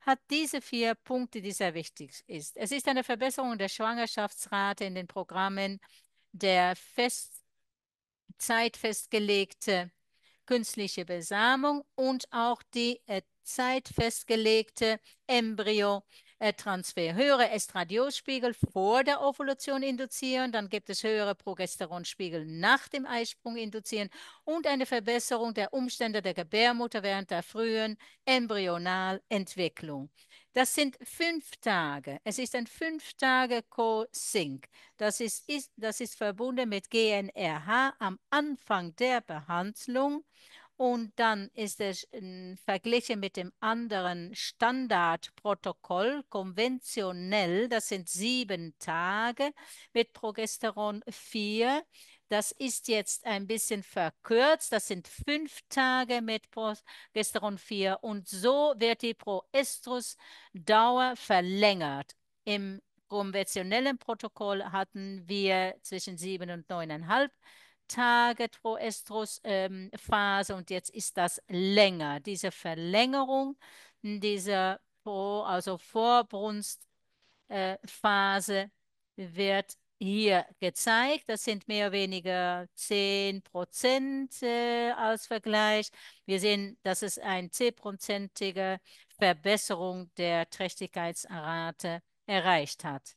hat diese vier Punkte, die sehr wichtig sind. Es ist eine Verbesserung der Schwangerschaftsrate in den Programmen der fest, zeitfestgelegte künstliche Besamung und auch die äh, zeitfestgelegte Embryo äh, Transfer, höhere Estradiolspiegel vor der Ovulation induzieren, dann gibt es höhere Progesteronspiegel nach dem Eisprung induzieren und eine Verbesserung der Umstände der Gebärmutter während der frühen Embryonalentwicklung. Das sind fünf Tage. Es ist ein fünf Tage Co-Sync. Das ist, ist, das ist verbunden mit GNRH am Anfang der Behandlung und dann ist es verglichen mit dem anderen Standardprotokoll konventionell, das sind sieben Tage mit Progesteron 4. Das ist jetzt ein bisschen verkürzt. Das sind fünf Tage mit Progesteron 4. Und so wird die Proestrusdauer verlängert. Im konventionellen Protokoll hatten wir zwischen sieben und neuneinhalb Tage. Tage Proestrus-Phase ähm, und jetzt ist das länger. Diese Verlängerung dieser Pro, also Vorbrunstphase äh, wird hier gezeigt. Das sind mehr oder weniger 10 Prozent äh, als Vergleich. Wir sehen, dass es eine 10-prozentige Verbesserung der Trächtigkeitsrate erreicht hat.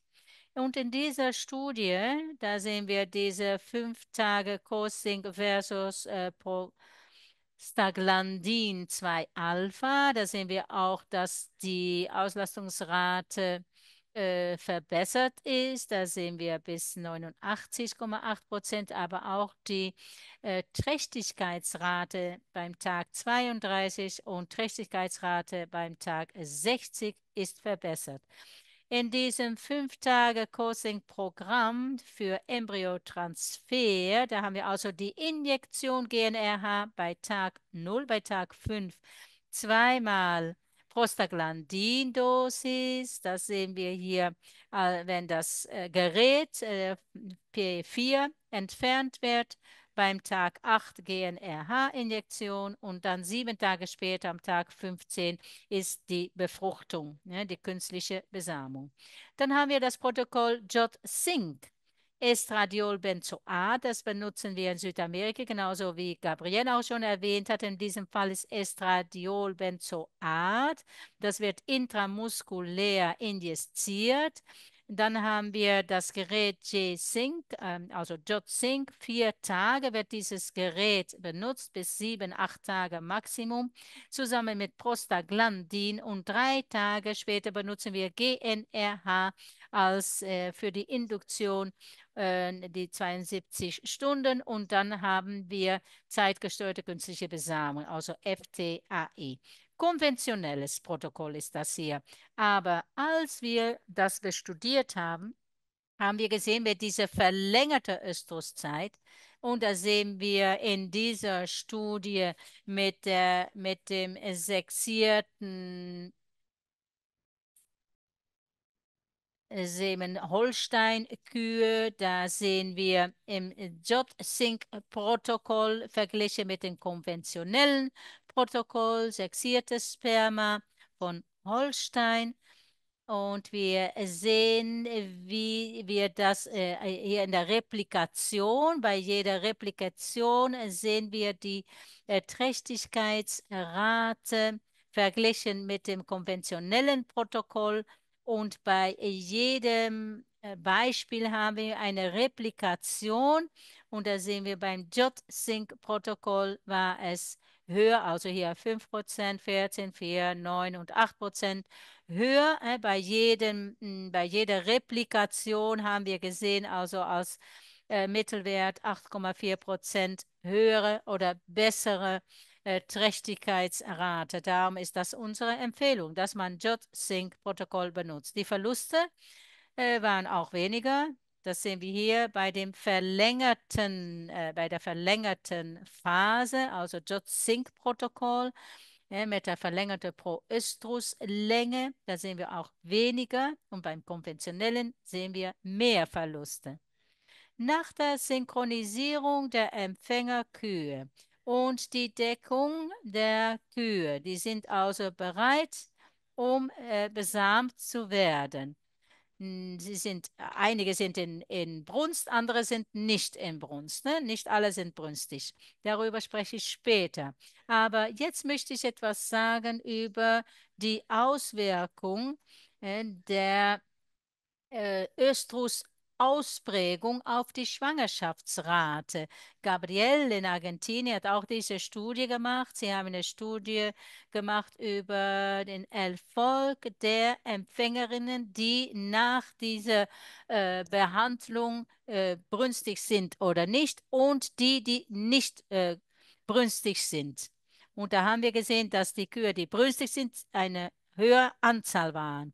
Und in dieser Studie, da sehen wir diese fünf Tage Cosing versus äh, Prostaglandin 2 Alpha. Da sehen wir auch, dass die Auslastungsrate äh, verbessert ist. Da sehen wir bis 89,8 Prozent, aber auch die äh, Trächtigkeitsrate beim Tag 32 und Trächtigkeitsrate beim Tag 60 ist verbessert. In diesem fünf Tage Coursing Programm für Embryotransfer, da haben wir also die Injektion GNRH bei Tag 0, bei Tag 5 zweimal Prostaglandin-Dosis. Das sehen wir hier, äh, wenn das äh, Gerät äh, P4 entfernt wird beim Tag 8 GNRH-Injektion und dann sieben Tage später am Tag 15 ist die Befruchtung, ja, ne, die künstliche Besamung. Dann haben wir das Protokoll JOT-SYNC. Estradiol Benzoat, das benutzen wir in Südamerika, genauso wie Gabriel auch schon erwähnt hat. In diesem Fall ist Estradiol Benzoat. Das wird intramuskulär injiziert dann haben wir das Gerät G-Sync, ähm, also J-Sync. Vier Tage wird dieses Gerät benutzt, bis sieben, acht Tage Maximum, zusammen mit Prostaglandin. Und drei Tage später benutzen wir GNRH als äh, für die Induktion äh, die 72 Stunden. Und dann haben wir zeitgesteuerte künstliche Besamung, also FTAI. E konventionelles Protokoll ist das hier. Aber als wir das bestudiert haben, haben wir gesehen, mit dieser verlängerte Östroszeit, und da sehen wir in dieser Studie mit, der, mit dem sexierten Semen-Holstein-Kühe. Da sehen wir im jot sync protokoll verglichen mit dem konventionellen Protokoll, sexiertes Sperma von Holstein. Und wir sehen, wie wir das äh, hier in der Replikation, bei jeder Replikation sehen wir die äh, Trächtigkeitsrate verglichen mit dem konventionellen Protokoll. Und bei jedem äh, Beispiel haben wir eine Replikation. Und da sehen wir beim jotsync protokoll war es höher, also hier 5%, 14, 4, 9 und 8% höher. Äh, bei, jedem, hm, bei jeder Replikation haben wir gesehen, also als äh, Mittelwert 8,4% höhere oder bessere äh, Trächtigkeitsrate. Darum ist das unsere Empfehlung, dass man JSync-Protokoll benutzt. Die Verluste äh, waren auch weniger. Das sehen wir hier bei dem verlängerten, äh, bei der verlängerten Phase, also Jot-Sync-Protokoll ja, mit der verlängerten Proöstrus-Länge. Da sehen wir auch weniger und beim konventionellen sehen wir mehr Verluste. Nach der Synchronisierung der Empfängerkühe und die Deckung der Kühe, die sind also bereit, um äh, besamt zu werden. Hm, sie sind, äh, einige sind in, in Brunst, andere sind nicht in Brunst. Ne? Nicht alle sind brünstig. Darüber spreche ich später. Aber jetzt möchte ich etwas sagen über die Auswirkung äh, der äh, Östrus Ausprägung auf die Schwangerschaftsrate. Gabrielle in Argentinien hat auch diese Studie gemacht. Sie haben eine Studie gemacht über den Erfolg der Empfängerinnen, die nach dieser äh, Behandlung äh, brünstig sind oder nicht und die, die nicht äh, brünstig sind. Und da haben wir gesehen, dass die Kühe, die brünstig sind, eine höhere Anzahl waren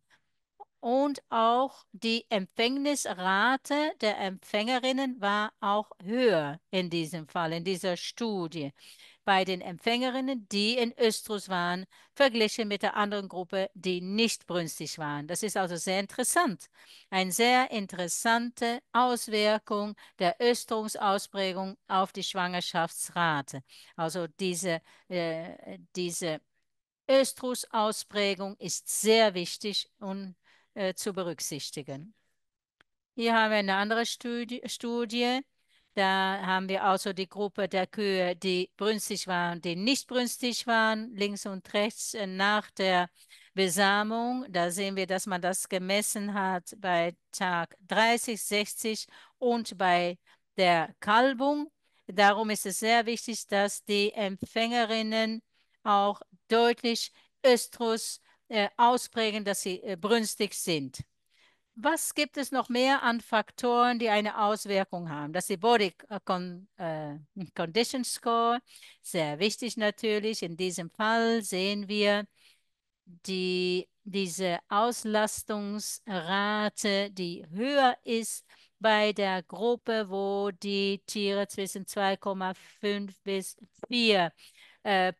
und auch die Empfängnisrate der Empfängerinnen war auch höher in diesem Fall, in dieser Studie, bei den Empfängerinnen, die in Östrus waren, verglichen mit der anderen Gruppe, die nicht brünstig waren. Das ist also sehr interessant. Eine sehr interessante Auswirkung der Östrungsausprägung auf die Schwangerschaftsrate. Also diese, äh, diese Östrusausprägung ist sehr wichtig und äh, zu berücksichtigen. Hier haben wir eine andere Studie, Studie. Da haben wir also die Gruppe der Kühe, die brünstig waren, die nicht brünstig waren, links und rechts äh, nach der Besamung. Da sehen wir, dass man das gemessen hat bei Tag 30, 60 und bei der Kalbung. Darum ist es sehr wichtig, dass die Empfängerinnen auch deutlich Östrus äh, ausprägen, dass sie äh, brünstig sind. Was gibt es noch mehr an Faktoren, die eine Auswirkung haben? Das ist die Body äh, Con äh, Condition Score, sehr wichtig natürlich. In diesem Fall sehen wir die, diese Auslastungsrate, die höher ist bei der Gruppe, wo die Tiere zwischen 2,5 bis 4 äh,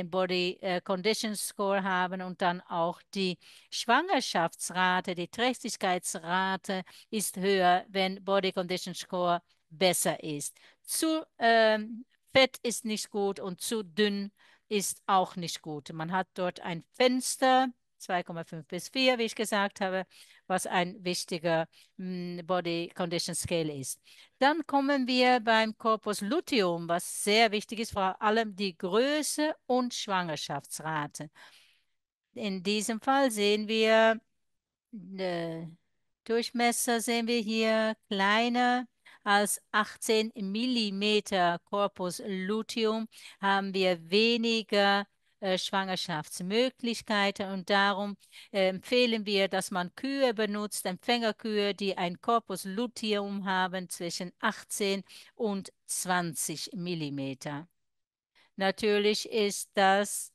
im Body äh, Condition Score haben und dann auch die Schwangerschaftsrate, die Trächtigkeitsrate ist höher, wenn Body Condition Score besser ist. Zu ähm, fett ist nicht gut und zu dünn ist auch nicht gut. Man hat dort ein Fenster 2,5 bis 4, wie ich gesagt habe, was ein wichtiger hm, Body Condition Scale ist. Dann kommen wir beim Corpus luteum, was sehr wichtig ist, vor allem die Größe und Schwangerschaftsrate. In diesem Fall sehen wir, äh, Durchmesser sehen wir hier kleiner als 18 mm Corpus luteum haben wir weniger äh, Schwangerschaftsmöglichkeiten. Und darum äh, empfehlen wir, dass man Kühe benutzt, Empfängerkühe, die ein Corpus luteum haben zwischen 18 und 20 Millimeter. Natürlich ist das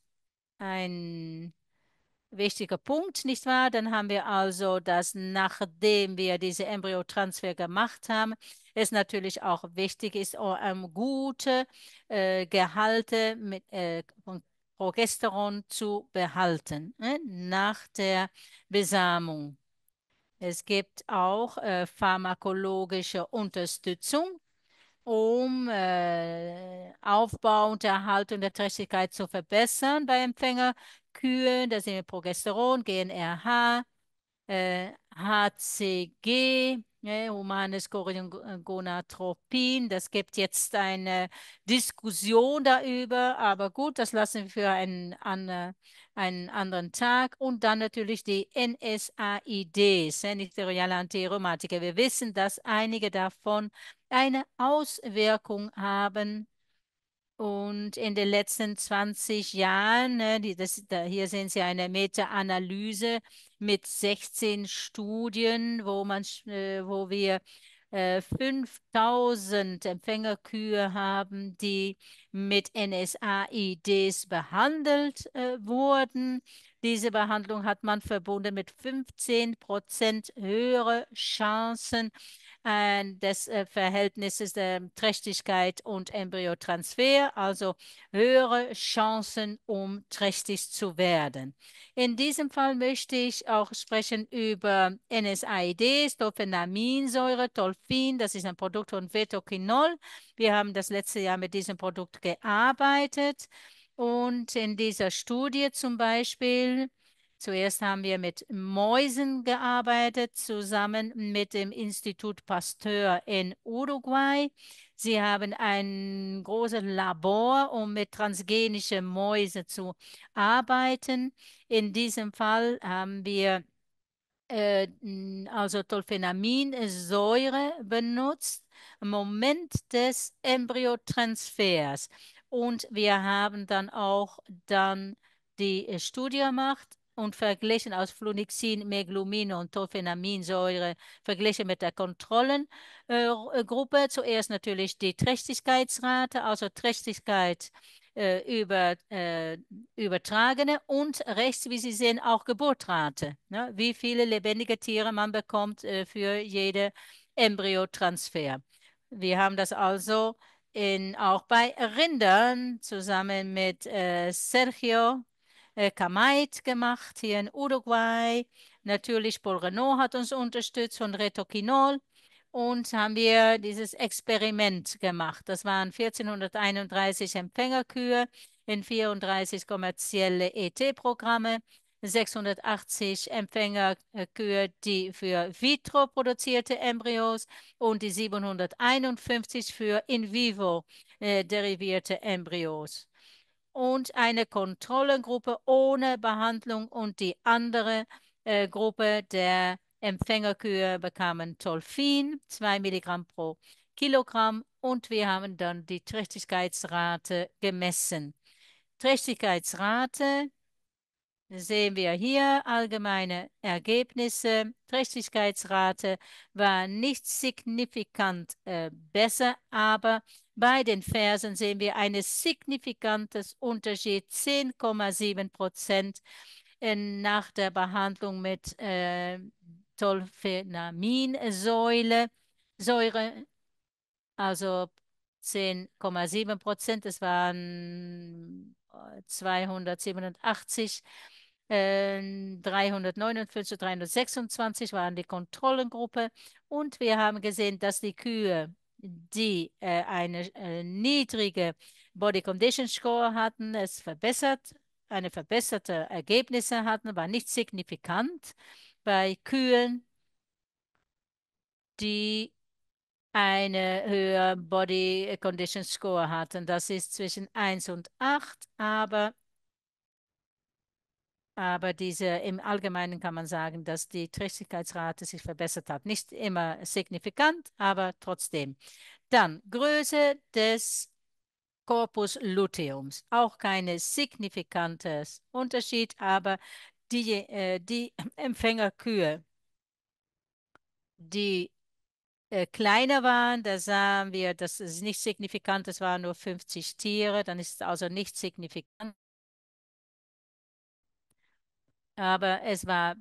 ein wichtiger Punkt, nicht wahr? Dann haben wir also, dass nachdem wir diese Embryotransfer gemacht haben, es natürlich auch wichtig ist, um gute äh, Gehalte mit, äh, von Progesteron zu behalten ne, nach der Besamung. Es gibt auch äh, pharmakologische Unterstützung, um äh, Aufbau und Erhaltung der Trächtigkeit zu verbessern bei Empfängerkühen. Da sind wir Progesteron, GNRH, äh, HCG, Ne, humanes Gonadotropin. Das gibt jetzt eine Diskussion darüber, aber gut, das lassen wir für einen, an, einen anderen Tag. Und dann natürlich die NSAID, Sanitoriale Antirheumatiker. Wir wissen, dass einige davon eine Auswirkung haben. Und in den letzten 20 Jahren, ne, die, das, da, hier sehen Sie eine Meta-Analyse, mit 16 Studien, wo, man, äh, wo wir 5000 äh, Empfängerkühe haben, die mit NSAIDs behandelt äh, wurden. Diese Behandlung hat man verbunden mit 15 Prozent höhere Chancen äh, des äh, Verhältnisses der Trächtigkeit und Embryotransfer, also höhere Chancen, um trächtig zu werden. In diesem Fall möchte ich auch sprechen über NSAID, Sulfenaminsäure, Tolfin, das ist ein Produkt von Vetokinol. Wir haben das letzte Jahr mit diesem Produkt gearbeitet. Und in dieser Studie zum Beispiel Zuerst haben wir mit Mäusen gearbeitet, zusammen mit dem Institut Pasteur in Uruguay. Sie haben ein großes Labor, um mit transgenischen Mäusen zu arbeiten. In diesem Fall haben wir äh, also Tolfenaminsäure benutzt, im Moment des Embryotransfers. Und wir haben dann auch dann die äh, Studie gemacht und verglichen aus Flunixin, Meglumin und Tofenaminsäure, verglichen mit der Kontrollengruppe. Äh, Zuerst natürlich die Trächtigkeitsrate, also Trächtigkeit äh, über, äh, übertragene und rechts, wie Sie sehen, auch Geburtrate. Ne? Wie viele lebendige Tiere man bekommt äh, für jede Embryotransfer. Wir haben das also in, auch bei Rindern zusammen mit äh, Sergio äh, Kamait gemacht hier in Uruguay. Natürlich Paul Renault hat uns unterstützt von Retokinol. Und haben wir dieses Experiment gemacht. Das waren 1431 Empfängerkühe in 34 kommerzielle ET-Programme. 680 Empfängerkühe, die für vitro produzierte Embryos und die 751 für in vivo äh, derivierte Embryos und eine Kontrollengruppe ohne Behandlung und die andere äh, Gruppe der Empfängerkühe bekamen Tolfin, 2 Milligramm pro Kilogramm und wir haben dann die Trächtigkeitsrate gemessen. Trächtigkeitsrate sehen wir hier allgemeine Ergebnisse. Trächtigkeitsrate war nicht signifikant äh, besser, aber bei den Versen sehen wir einen signifikanten Unterschied, 10,7 Prozent äh, nach der Behandlung mit äh, Tolfenaminsäure, Säure, also 10,7 Prozent, das waren 287, äh, 349 326 äh, waren die Kontrollengruppe und wir haben gesehen, dass die Kühe die äh, eine äh, niedrige Body Condition Score hatten, es verbessert, eine verbesserte Ergebnisse hatten, war nicht signifikant bei Kühen, die eine höhere Body Condition Score hatten. Das ist zwischen 1 und 8, aber aber diese, im Allgemeinen kann man sagen, dass die Trächtigkeitsrate sich verbessert hat. Nicht immer signifikant, aber trotzdem. Dann Größe des Corpus luteums. Auch kein signifikantes Unterschied, aber die, äh, die Empfängerkühe, die äh, kleiner waren, da sahen wir, dass es nicht signifikant, es waren nur 50 Tiere, dann ist es also nicht signifikant aber es war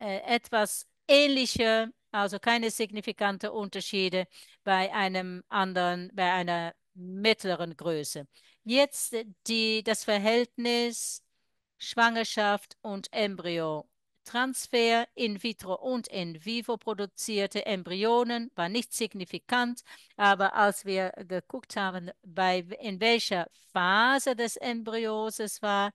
äh, etwas ähnlicher, also keine signifikanten Unterschiede bei einem anderen, bei einer mittleren Größe. Jetzt äh, die, das Verhältnis Schwangerschaft und Embryo. Transfer in vitro und in vivo produzierte Embryonen war nicht signifikant, aber als wir geguckt haben, bei, in welcher Phase des Embryos es war,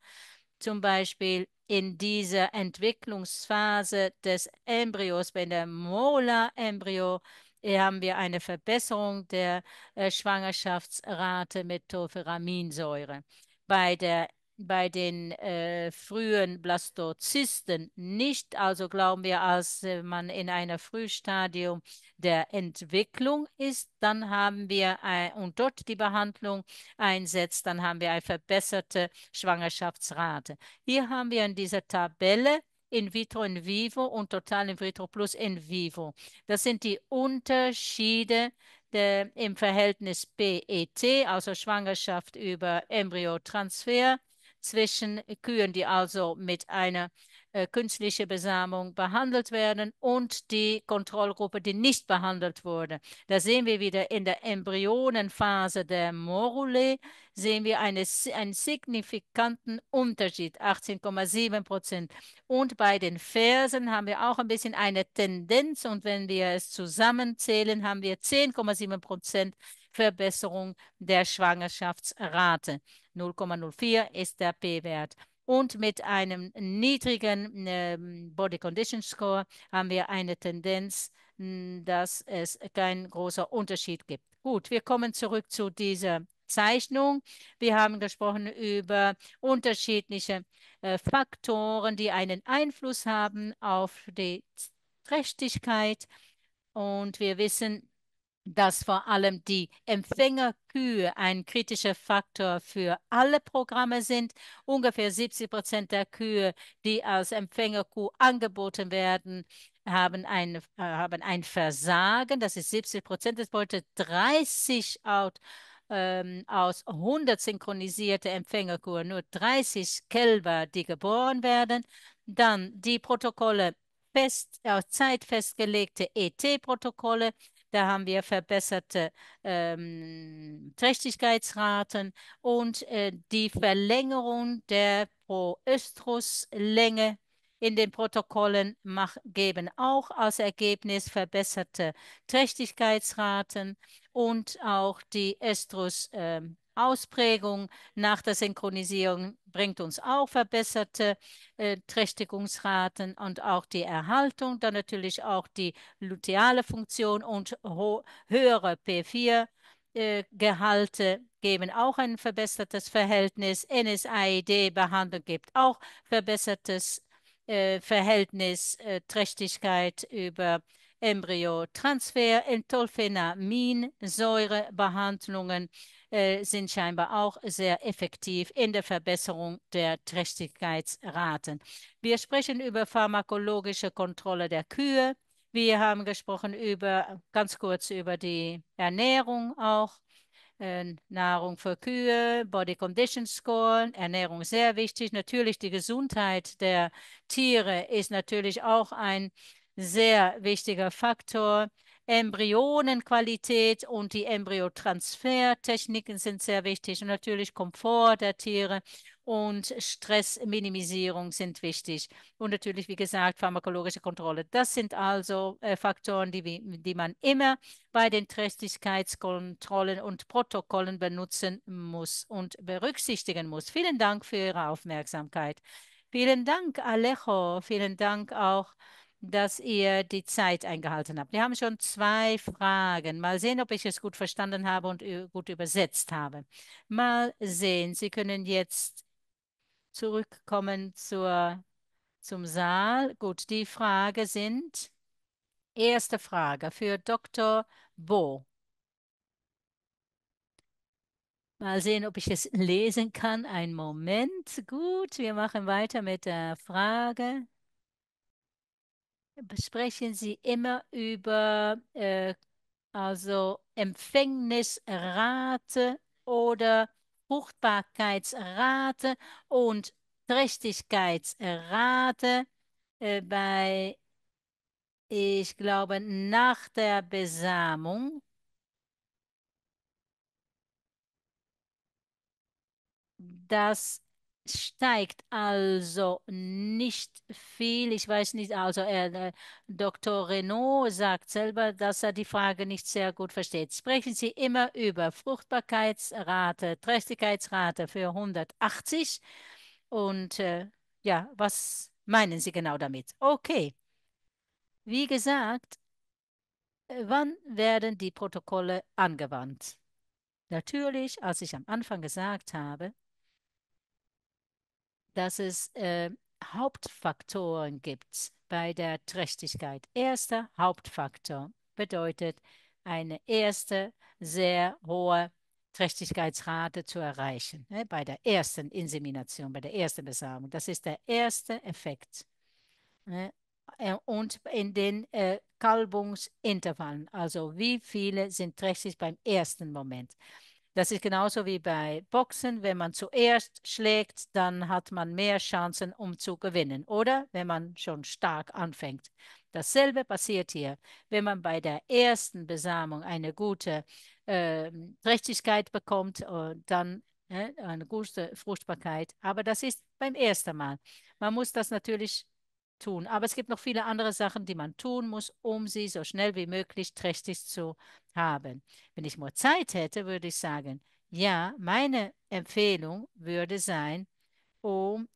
zum Beispiel in dieser Entwicklungsphase des Embryos, bei der Mola-Embryo, haben wir eine Verbesserung der äh, Schwangerschaftsrate mit Toferaminsäure. Bei der bei den äh, frühen Blastozysten nicht. Also glauben wir, als äh, man in einem Frühstadium der Entwicklung ist, dann haben wir ein, und dort die Behandlung einsetzt, dann haben wir eine verbesserte Schwangerschaftsrate. Hier haben wir in dieser Tabelle in vitro, in vivo und total in vitro plus in vivo. Das sind die Unterschiede der, im Verhältnis PET, also Schwangerschaft über Embryotransfer zwischen Kühen, die also mit einer äh, künstlichen Besamung behandelt werden und die Kontrollgruppe, die nicht behandelt wurde. Da sehen wir wieder in der Embryonenphase der Morulae, sehen wir eine, einen signifikanten Unterschied, 18,7 Prozent. Und bei den Fersen haben wir auch ein bisschen eine Tendenz und wenn wir es zusammenzählen, haben wir 10,7 Prozent Verbesserung der Schwangerschaftsrate. 0,04 ist der P-Wert. Und mit einem niedrigen ähm, Body Condition Score haben wir eine Tendenz, hm, dass es keinen großen Unterschied gibt. Gut, wir kommen zurück zu dieser Zeichnung. Wir haben gesprochen über unterschiedliche äh, Faktoren, die einen Einfluss haben auf die Trächtigkeit. Und wir wissen, dass vor allem die Empfängerkühe ein kritischer Faktor für alle Programme sind. Ungefähr 70 Prozent der Kühe, die als Empfängerkuh angeboten werden, haben ein, äh, haben ein Versagen. Das ist 70 Prozent. Das wollte 30 out, ähm, aus 100 synchronisierte Empfängerkuhe, nur 30 Kälber, die geboren werden. Dann die Protokolle fest, auf äh, Zeit ET-Protokolle da haben wir verbesserte ähm, Trächtigkeitsraten und äh, die Verlängerung der Proöstrus-Länge in den Protokollen mach, geben auch als Ergebnis verbesserte Trächtigkeitsraten und auch die Estrus, äh, Ausprägung nach der Synchronisierung bringt uns auch verbesserte äh, Trächtigungsraten und auch die Erhaltung, dann natürlich auch die luteale Funktion und höhere P4 äh, Gehalte geben auch ein verbessertes Verhältnis. NSAID-Behandlung gibt auch verbessertes äh, Verhältnis, äh, Trächtigkeit über Embryotransfer, Entolphenamin, Säurebehandlungen äh, sind scheinbar auch sehr effektiv in der Verbesserung der Trächtigkeitsraten. Wir sprechen über pharmakologische Kontrolle der Kühe. Wir haben gesprochen über ganz kurz über die Ernährung auch. Äh, Nahrung für Kühe, Body Condition Score, Ernährung sehr wichtig. Natürlich die Gesundheit der Tiere ist natürlich auch ein sehr wichtiger Faktor. Embryonenqualität und die Embryotransfertechniken sind sehr wichtig und natürlich Komfort der Tiere und Stressminimisierung sind wichtig und natürlich, wie gesagt, pharmakologische Kontrolle. Das sind also äh, Faktoren, die, die man immer bei den Trächtigkeitskontrollen und Protokollen benutzen muss und berücksichtigen muss. Vielen Dank für Ihre Aufmerksamkeit. Vielen Dank, Alejo. Vielen Dank auch dass ihr die Zeit eingehalten habt. Wir haben schon zwei Fragen. Mal sehen, ob ich es gut verstanden habe und gut übersetzt habe. Mal sehen. Sie können jetzt zurückkommen zur, zum Saal. Gut, die Frage sind, erste Frage für Dr. Bo. Mal sehen, ob ich es lesen kann. Ein Moment. Gut, wir machen weiter mit der Frage sprechen Sie immer über äh, also Empfängnisrate oder Fruchtbarkeitsrate und Trächtigkeitsrate äh, bei, ich glaube, nach der Besamung. Das steigt also nicht viel. Ich weiß nicht, also äh, äh Dr. Renault sagt selber, dass er die Frage nicht sehr gut versteht. Sprechen Sie immer über Fruchtbarkeitsrate, Trächtigkeitsrate für 180 und äh, ja, was meinen Sie genau damit? Okay. Wie gesagt, äh, wann werden die Protokolle angewandt? Natürlich, als ich am Anfang gesagt habe, dass es äh, Hauptfaktoren gibt bei der Trächtigkeit. Erster Hauptfaktor bedeutet eine erste sehr hohe Trächtigkeitsrate zu erreichen. Ne? Bei der ersten Insemination, bei der ersten Besamung. Das ist der erste Effekt. Ne? Äh, und in den äh, Kalbungsintervallen, also wie viele sind trächtig beim ersten Moment. Das ist genauso wie bei Boxen. Wenn man zuerst schlägt, dann hat man mehr Chancen, um zu gewinnen. Oder wenn man schon stark anfängt. Dasselbe passiert hier. Wenn man bei der ersten Besamung eine gute ähm, äh, Richtigkeit bekommt, dann äh, eine gute Fruchtbarkeit. Aber das ist beim ersten Mal. Man muss das natürlich tun. Aber es gibt noch viele andere Sachen, die man tun muss, um sie so schnell wie möglich trächtig zu haben. Wenn ich nur Zeit hätte, würde ich sagen, ja, meine Empfehlung würde sein, um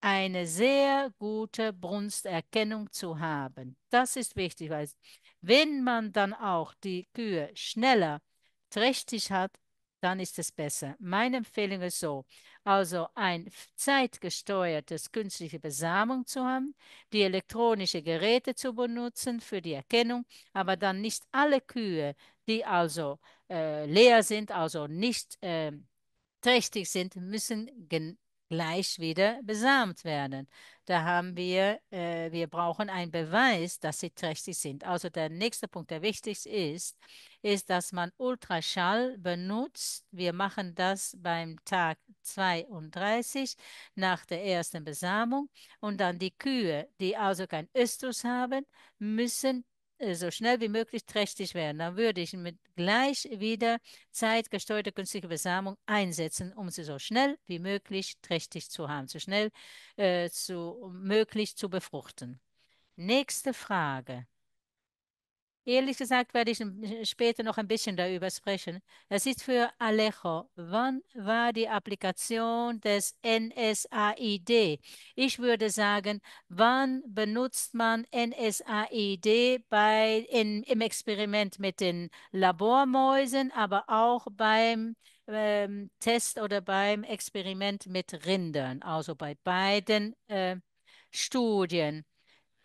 eine sehr gute Brunsterkennung zu haben. Das ist wichtig, weil wenn man dann auch die Kühe schneller trächtig hat, dann ist es besser. Meine Empfehlung ist so, also ein zeitgesteuertes künstliche Besamung zu haben, die elektronische Geräte zu benutzen für die Erkennung, aber dann nicht alle Kühe, die also äh, leer sind, also nicht äh, trächtig sind, müssen gleich wieder besamt werden. Da haben wir, äh, wir brauchen einen Beweis, dass sie trächtig sind. Also der nächste Punkt, der wichtig ist, ist, dass man Ultraschall benutzt. Wir machen das beim Tag 32 nach der ersten Besamung. Und dann die Kühe, die also kein Östrus haben, müssen äh, so schnell wie möglich trächtig werden. Dann würde ich mit gleich wieder zeitgesteuerte künstliche Besamung einsetzen, um sie so schnell wie möglich trächtig zu haben, so schnell äh, zu, möglich zu befruchten. Nächste Frage. Ehrlich gesagt werde ich später noch ein bisschen darüber sprechen. Das ist für Alejo. Wann war die Applikation des NSAID? Ich würde sagen, wann benutzt man NSAID bei, in, im Experiment mit den Labormäusen, aber auch beim ähm, Test oder beim Experiment mit Rindern, also bei beiden äh, Studien.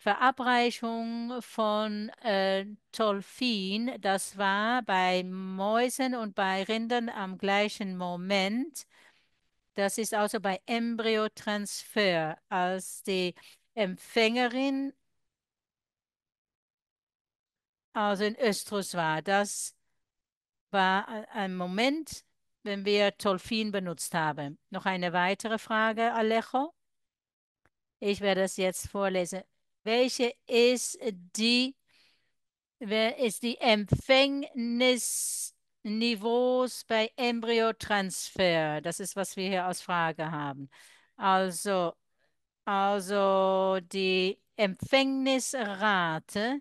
Verabreichung von äh, Tolfin, das war bei Mäusen und bei Rindern am gleichen Moment. Das ist also bei Embryotransfer, als die Empfängerin also in Östrus war. Das war ein Moment, wenn wir Tolfin benutzt haben. Noch eine weitere Frage, Alejo? Ich werde es jetzt vorlesen. Welche ist die, wer ist die Empfängnisniveaus bei Embryotransfer? Das ist, was wir hier als Frage haben. Also, also die Empfängnisrate.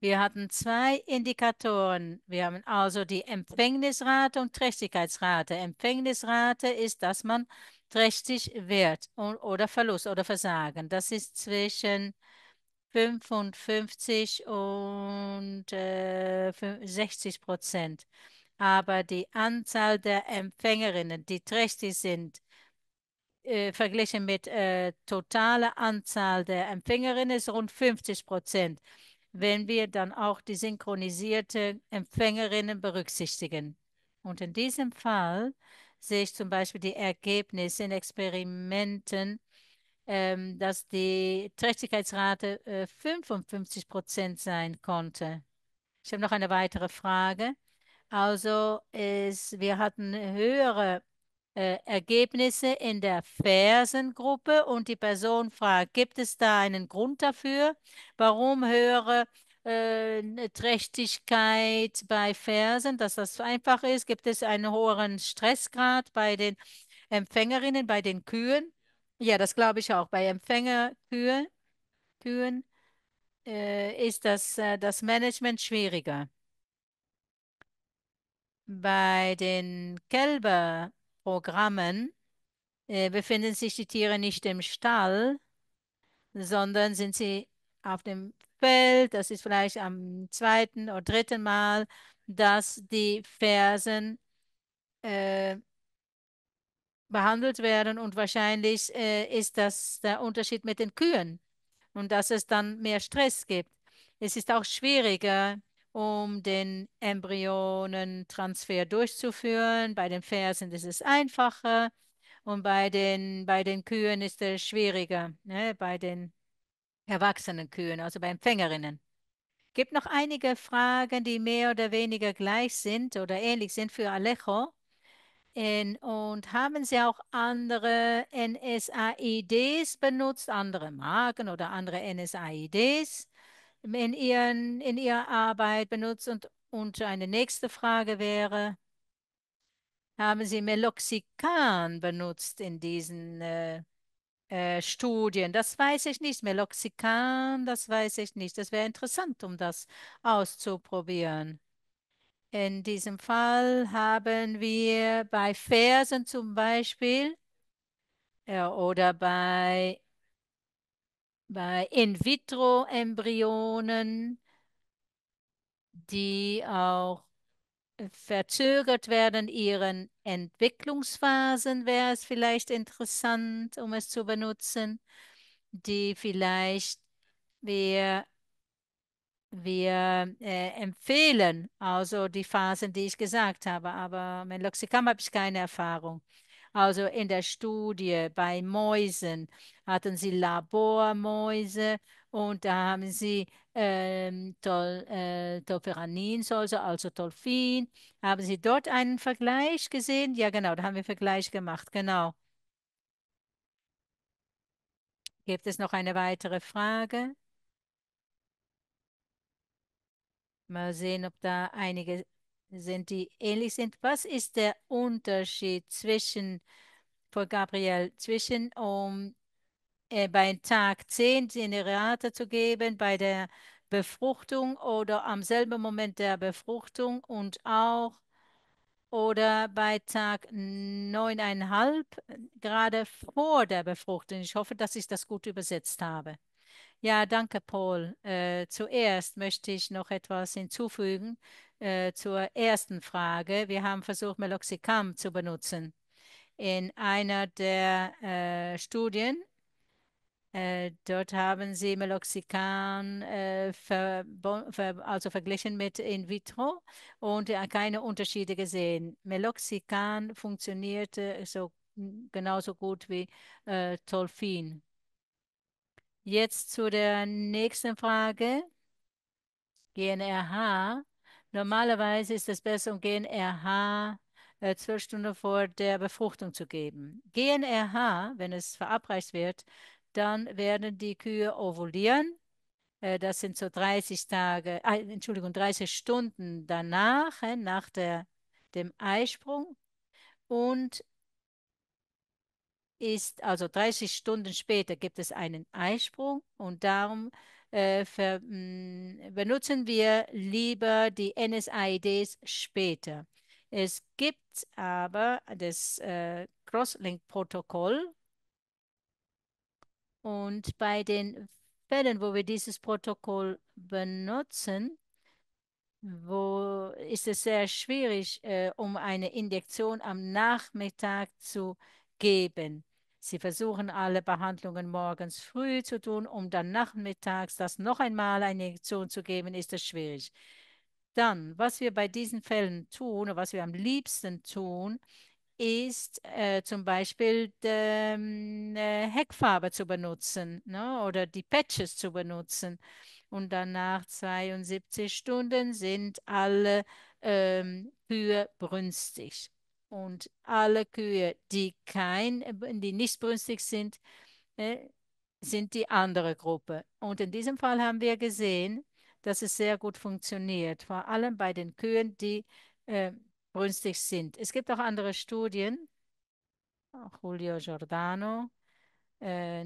Wir hatten zwei Indikatoren. Wir haben also die Empfängnisrate und Trächtigkeitsrate. Empfängnisrate ist, dass man trächtig wird und, oder Verlust oder Versagen. Das ist zwischen 55 und äh, 60 Prozent. Aber die Anzahl der Empfängerinnen, die trächtig sind, äh, verglichen mit äh, totalen Anzahl der Empfängerinnen ist rund 50 Prozent, wenn wir dann auch die synchronisierte Empfängerinnen berücksichtigen. Und in diesem Fall sich zum Beispiel die Ergebnisse in Experimenten, ähm, dass die Trächtigkeitsrate äh, 55 Prozent sein konnte. Ich habe noch eine weitere Frage. Also ist, wir hatten höhere äh, Ergebnisse in der Fersengruppe und die Person fragt, gibt es da einen Grund dafür, warum höhere Ergebnisse? Äh, ne, Trächtigkeit bei Fersen, dass das einfach ist? Gibt es einen hohen Stressgrad bei den Empfängerinnen, bei den Kühen? Ja, das glaube ich auch. Bei Empfängerkühen äh, ist das, äh, das Management schwieriger. Bei den Kälberprogrammen äh, befinden sich die Tiere nicht im Stall, sondern sind sie auf dem Feld. Das ist vielleicht am zweiten oder dritten Mal, dass die Fersen äh, behandelt werden und wahrscheinlich äh, ist das der Unterschied mit den Kühen und dass es dann mehr Stress gibt. Es ist auch schwieriger, um den Embryonentransfer durchzuführen. Bei den Fersen ist es einfacher und bei den, bei den Kühen ist es schwieriger. Ne? Bei den erwachsenen Kühen, also bei Empfängerinnen. Gibt noch einige Fragen, die mehr oder weniger gleich sind oder ähnlich sind für Alejo. In, und haben Sie auch andere NSAIDs benutzt, andere Marken oder andere NSAIDs in, ihren, in Ihrer Arbeit benutzt? Und, und eine nächste Frage wäre, haben Sie Meloxican benutzt in diesen äh, äh, Studien, das weiß ich nicht. Meloxican, das weiß ich nicht. Das wäre interessant, um das auszuprobieren. In diesem Fall haben wir bei Versen zum Beispiel äh, oder bei, bei In-vitro-Embryonen, die auch verzögert werden ihren Entwicklungsphasen, wäre es vielleicht interessant, um es zu benutzen, die vielleicht wir, wir äh, empfehlen, also die Phasen, die ich gesagt habe, aber mit Loxikam habe ich keine Erfahrung. Also in der Studie bei Mäusen hatten sie Labormäuse und da haben sie ähm, Tol, äh, Tolferanin, also, Tolfin. Haben Sie dort einen Vergleich gesehen? Ja, genau, da haben wir Vergleich gemacht, genau. Gibt es noch eine weitere Frage? Mal sehen, ob da einige sind, die ähnlich sind. Was ist der Unterschied zwischen, von Gabriel, zwischen um äh, beim Tag 10 den Rate zu geben, bei der Befruchtung oder am selben Moment der Befruchtung und auch oder bei Tag 9,5 äh, gerade vor der Befruchtung. Ich hoffe, dass ich das gut übersetzt habe. Ja, danke, Paul. Äh, zuerst möchte ich noch etwas hinzufügen äh, zur ersten Frage. Wir haben versucht, Meloxicam zu benutzen. In einer der äh, Studien äh, dort haben sie Meloxican äh, also verglichen mit in vitro und äh, keine Unterschiede gesehen. Meloxican funktionierte so, genauso gut wie äh, Tolfin. Jetzt zu der nächsten Frage. GNRH. Normalerweise ist es besser, um GNRH äh, zwölf Stunden vor der Befruchtung zu geben. GNRH, wenn es verabreicht wird, dann werden die Kühe ovulieren. Äh, das sind so 30 Tage, äh, Entschuldigung, 30 Stunden danach, äh, nach der, dem Eisprung. Und ist, also 30 Stunden später gibt es einen Eisprung und darum äh, ver, mm, benutzen wir lieber die NSAIDs später. Es gibt aber das äh, Crosslink-Protokoll und bei den Fällen, wo wir dieses Protokoll benutzen, wo ist es sehr schwierig, äh, um eine Injektion am Nachmittag zu geben. Sie versuchen alle Behandlungen morgens früh zu tun, um dann nachmittags das noch einmal eine Injektion zu geben, ist es schwierig. Dann, was wir bei diesen Fällen tun, was wir am liebsten tun, ist äh, zum Beispiel ähm, äh, Heckfarbe zu benutzen ne? oder die Patches zu benutzen. Und danach 72 Stunden sind alle ähm, Kühe brünstig. Und alle Kühe, die, kein, äh, die nicht brünstig sind, äh, sind die andere Gruppe. Und in diesem Fall haben wir gesehen, dass es sehr gut funktioniert, vor allem bei den Kühen, die äh, brünstig sind. Es gibt auch andere Studien, Julio Giordano äh,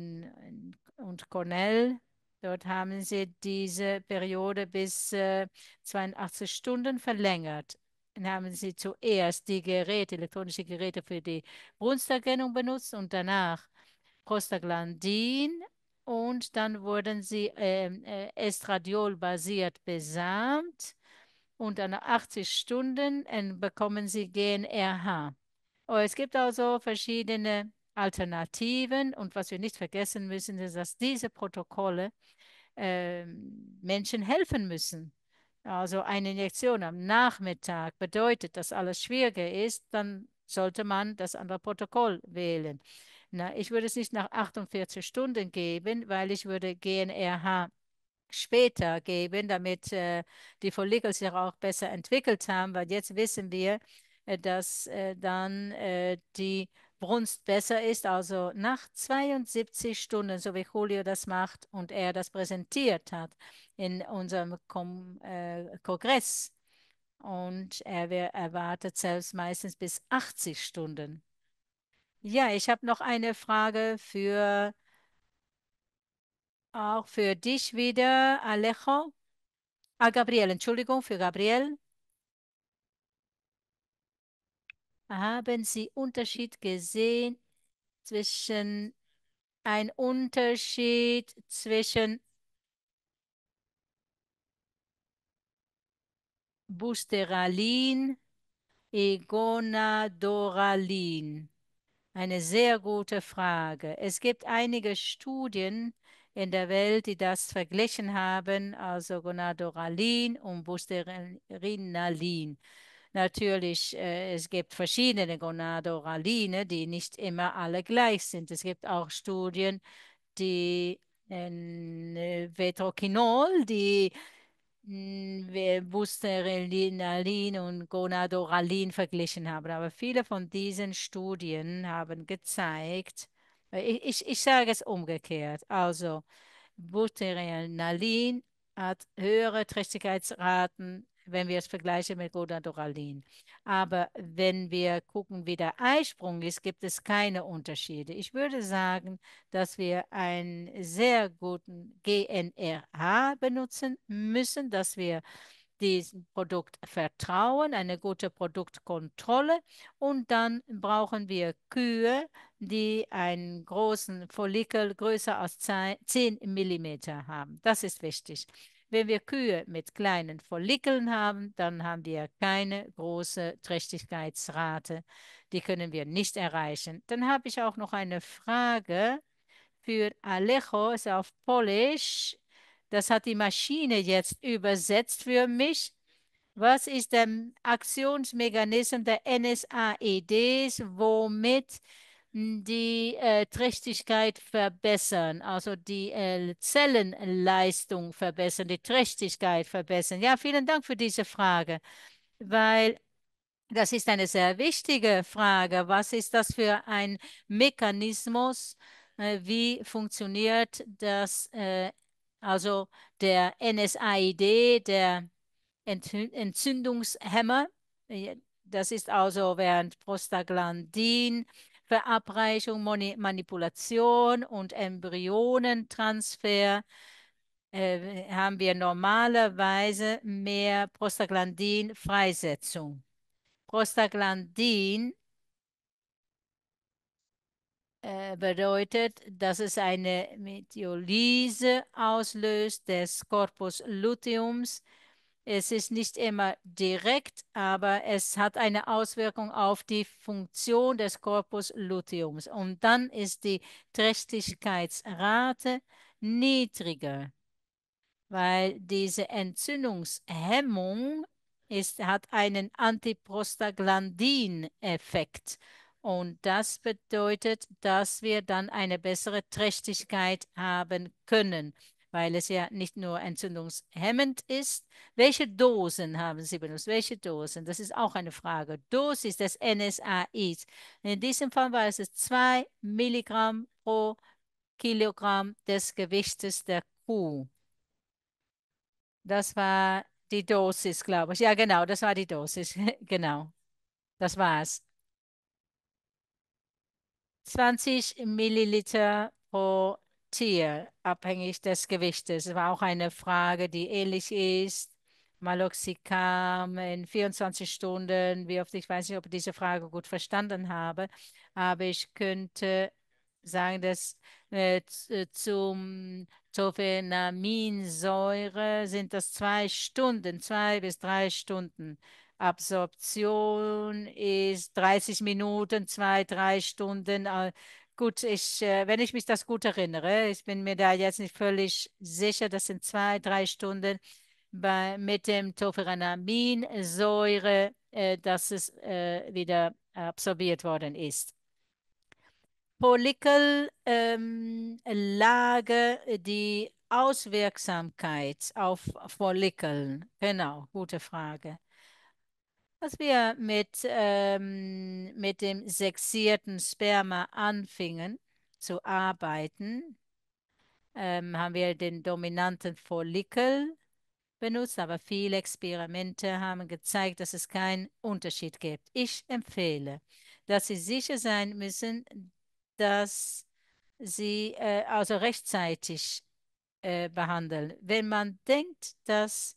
und Cornell. Dort haben sie diese Periode bis äh, 82 Stunden verlängert. Dann haben sie zuerst die Geräte, elektronische Geräte für die Brunsterkennung benutzt und danach Prostaglandin und dann wurden sie ähm, äh, Estradiol-basiert besamt und unter 80 Stunden bekommen sie GNRH. Es gibt also verschiedene Alternativen und was wir nicht vergessen müssen, ist, dass diese Protokolle äh, Menschen helfen müssen. Also eine Injektion am Nachmittag bedeutet, dass alles schwieriger ist, dann sollte man das andere Protokoll wählen. Na, ich würde es nicht nach 48 Stunden geben, weil ich würde GNRH später geben, damit äh, die Follikel sich auch besser entwickelt haben, weil jetzt wissen wir, äh, dass äh, dann äh, die Brunst besser ist, also nach 72 Stunden, so wie Julio das macht und er das präsentiert hat in unserem Kom äh, Kongress. Und er erwartet selbst meistens bis 80 Stunden. Ja, ich habe noch eine Frage für auch für dich wieder, Alejo. Ah, Gabriel, Entschuldigung, für Gabriel. Haben Sie Unterschied gesehen zwischen ein Unterschied zwischen Busteralin und Gonadoralin? Eine sehr gute Frage. Es gibt einige Studien, in der Welt, die das verglichen haben, also Gonadoralin und Busterinalin. Natürlich, äh, es gibt verschiedene Gonadoraline, die nicht immer alle gleich sind. Es gibt auch Studien, die in ähm, äh, Vetrokinol, die mm, Busterinalin und Gonadoralin verglichen haben. Aber viele von diesen Studien haben gezeigt, äh, ich, ich, sage es umgekehrt. Also, Buterinalin hat höhere Trächtigkeitsraten, wenn wir es vergleichen mit Rodadoralin. Aber wenn wir gucken, wie der Eisprung ist, gibt es keine Unterschiede. Ich würde sagen, dass wir einen sehr guten GNRH benutzen müssen, dass wir diesem Produkt vertrauen, eine gute Produktkontrolle und dann brauchen wir Kühe, die einen großen Follikel größer als 10 mm haben. Das ist wichtig. Wenn wir Kühe mit kleinen Follikeln haben, dann haben wir keine große Trächtigkeitsrate. Die können wir nicht erreichen. Dann habe ich auch noch eine Frage für Alejo, ist auf Polish. Das hat die Maschine jetzt übersetzt für mich. Was ist der Aktionsmechanismus der NSAEDs, womit die äh, Trächtigkeit verbessern, also die äh, Zellenleistung verbessern, die Trächtigkeit verbessern. Ja, vielen Dank für diese Frage, weil das ist eine sehr wichtige Frage. Was ist das für ein Mechanismus? Äh, wie funktioniert das, äh, also der NSAID, der Entzündungshemmer? Äh, das ist also während Prostaglandin Verabreichung, Moni Manipulation und Embryonentransfer äh, haben wir normalerweise mehr Prostaglandin-Freisetzung. Prostaglandin äh, bedeutet, dass es eine Methiolyse auslöst des Corpus luteums, es ist nicht immer direkt, aber es hat eine Auswirkung auf die Funktion des Corpus luteums. Und dann ist die Trächtigkeitsrate niedriger, weil diese Entzündungshemmung ist, hat einen Antiprostaglandin-Effekt. Und das bedeutet, dass wir dann eine bessere Trächtigkeit haben können weil es ja nicht nur entzündungshemmend ist. Welche Dosen haben Sie benutzt? Welche Dosen? Das ist auch eine Frage. Dosis des NSAIs. In diesem Fall war es 2 Milligramm pro Kilogramm des Gewichtes der Kuh. Das war die Dosis, glaube ich. Ja, genau, das war die Dosis. genau, das war's. 20 Milliliter pro Tier, abhängig des Gewichtes. Es war auch eine Frage, die ähnlich ist. Maloxicam in 24 Stunden, wie oft, ich weiß nicht, ob ich diese Frage gut verstanden habe, aber ich könnte sagen, dass äh, äh zum Tofenaminsäure sind das zwei Stunden, zwei bis drei Stunden. Absorption ist 30 Minuten, zwei, drei Stunden äh, Gut, ich, äh, wenn ich mich das gut erinnere, ich bin mir da jetzt nicht völlig sicher, das sind zwei, drei Stunden bei, mit dem Toferanaminsäure, äh, dass es äh, wieder absorbiert worden ist. Follikellage, ähm, die Auswirksamkeit auf Follikeln. Genau, gute Frage. Als wir mit, ähm, mit dem sexierten Sperma anfingen zu arbeiten, ähm, haben wir den dominanten Follikel benutzt, aber viele Experimente haben gezeigt, dass es keinen Unterschied gibt. Ich empfehle, dass Sie sicher sein müssen, dass Sie äh, also rechtzeitig äh, behandeln. Wenn man denkt, dass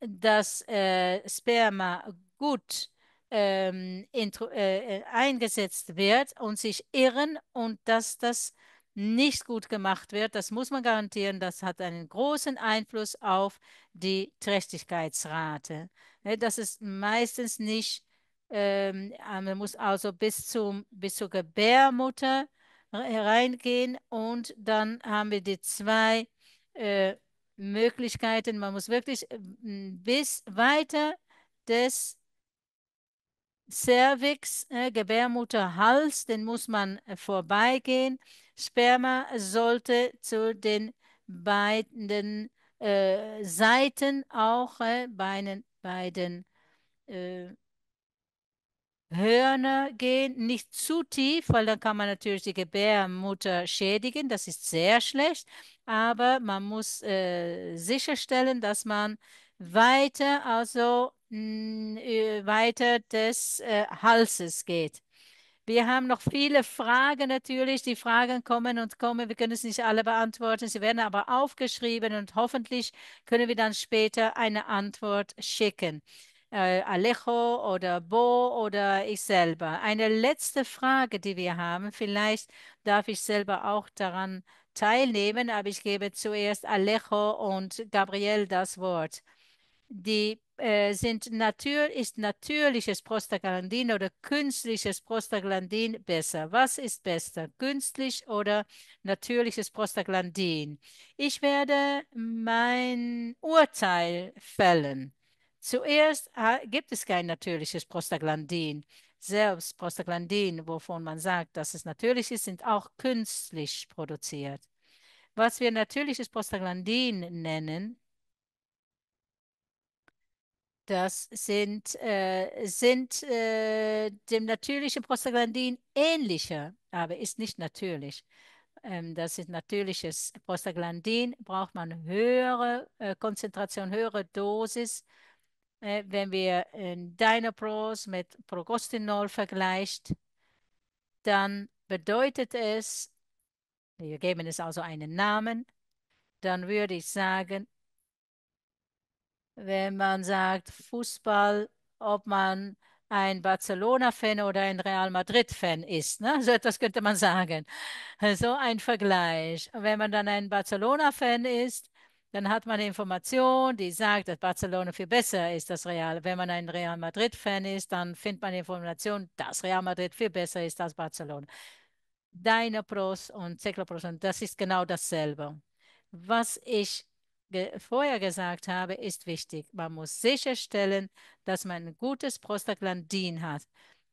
dass äh, Sperma gut ähm, äh, äh, eingesetzt wird und sich irren und dass das nicht gut gemacht wird, das muss man garantieren, das hat einen großen Einfluss auf die Trächtigkeitsrate. Ne, das ist meistens nicht, ähm, ah, man muss also bis, zum, bis zur Gebärmutter äh, hereingehen und dann haben wir die zwei äh, Möglichkeiten. Man muss wirklich äh, bis weiter des Cervix, äh, Gebärmutterhals, den muss man äh, vorbeigehen. Sperma sollte zu den beiden äh, Seiten auch äh, bei den, bei den Hörner gehen, nicht zu tief, weil dann kann man natürlich die Gebärmutter schädigen. Das ist sehr schlecht. Aber man muss äh, sicherstellen, dass man weiter, also mh, äh, weiter des äh, Halses geht. Wir haben noch viele Fragen natürlich. Die Fragen kommen und kommen. Wir können es nicht alle beantworten. Sie werden aber aufgeschrieben und hoffentlich können wir dann später eine Antwort schicken äh, Alejo oder Bo oder ich selber. Eine letzte Frage, die wir haben. Vielleicht darf ich selber auch daran teilnehmen, aber ich gebe zuerst Alejo und Gabriel das Wort. Die äh, sind natür ist natürliches Prostaglandin oder künstliches Prostaglandin besser? Was ist besser, künstlich oder natürliches Prostaglandin? Ich werde mein Urteil fällen. Zuerst äh, gibt es kein natürliches Prostaglandin. Selbst Prostaglandin, wovon man sagt, dass es natürlich ist, sind auch künstlich produziert. Was wir natürliches Prostaglandin nennen, das sind, äh, sind äh, dem natürlichen Prostaglandin ähnlicher, aber ist nicht natürlich. Ähm, das ist natürliches Prostaglandin, braucht man höhere äh, Konzentration, höhere Dosis Ne, wenn wir äh, Dynapros mit Progostinol vergleicht, dann bedeutet es, wir geben es also einen Namen, dann würde ich sagen, wenn man sagt Fußball, ob man ein Barcelona-Fan oder ein Real Madrid-Fan ist. Ne? So etwas könnte man sagen. So ein Vergleich. Wenn man dann ein Barcelona-Fan ist, dann hat man eine Information, die sagt, dass Barcelona viel besser ist als Real. Wenn man ein Real Madrid-Fan ist, dann findet man Informationen, dass Real Madrid viel besser ist als Barcelona. Dynapros und Cyclopros, und das ist genau dasselbe. Was ich ge vorher gesagt habe, ist wichtig. Man muss sicherstellen, dass man ein gutes Prostaglandin hat.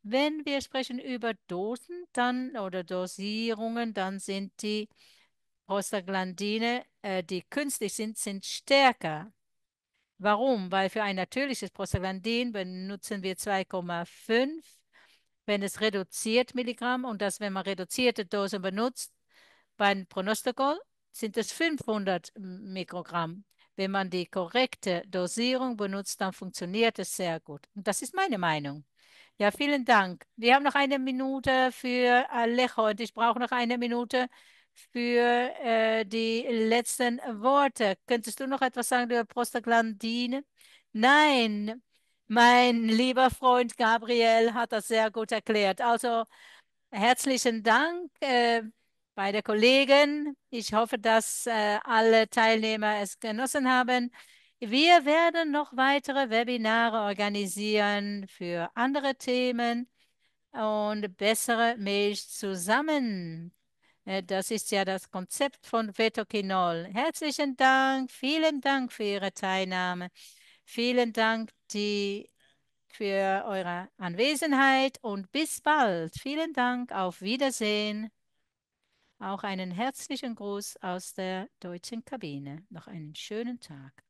Wenn wir sprechen über Dosen dann, oder Dosierungen, dann sind die Prostaglandine, äh, die künstlich sind, sind stärker. Warum? Weil für ein natürliches Prostaglandin benutzen wir 2,5, wenn es reduziert Milligramm und das, wenn man reduzierte Dosen benutzt, beim Pronosticol sind es 500 Mikrogramm. Wenn man die korrekte Dosierung benutzt, dann funktioniert es sehr gut. Und das ist meine Meinung. Ja, vielen Dank. Wir haben noch eine Minute für Alejo und ich brauche noch eine Minute für äh, die letzten Worte. Könntest du noch etwas sagen über Prostaglandine? Nein, mein lieber Freund Gabriel hat das sehr gut erklärt. Also herzlichen Dank äh, bei der Kollegen. Ich hoffe, dass äh, alle Teilnehmer es genossen haben. Wir werden noch weitere Webinare organisieren für andere Themen und bessere Milch zusammen. Äh, das ist ja das Konzept von Vetoquinol. Herzlichen Dank, vielen Dank für Ihre Teilnahme. Vielen Dank die, für eure Anwesenheit und bis bald. Vielen Dank, auf Wiedersehen. Auch einen herzlichen Gruß aus der deutschen Kabine. Noch einen schönen Tag.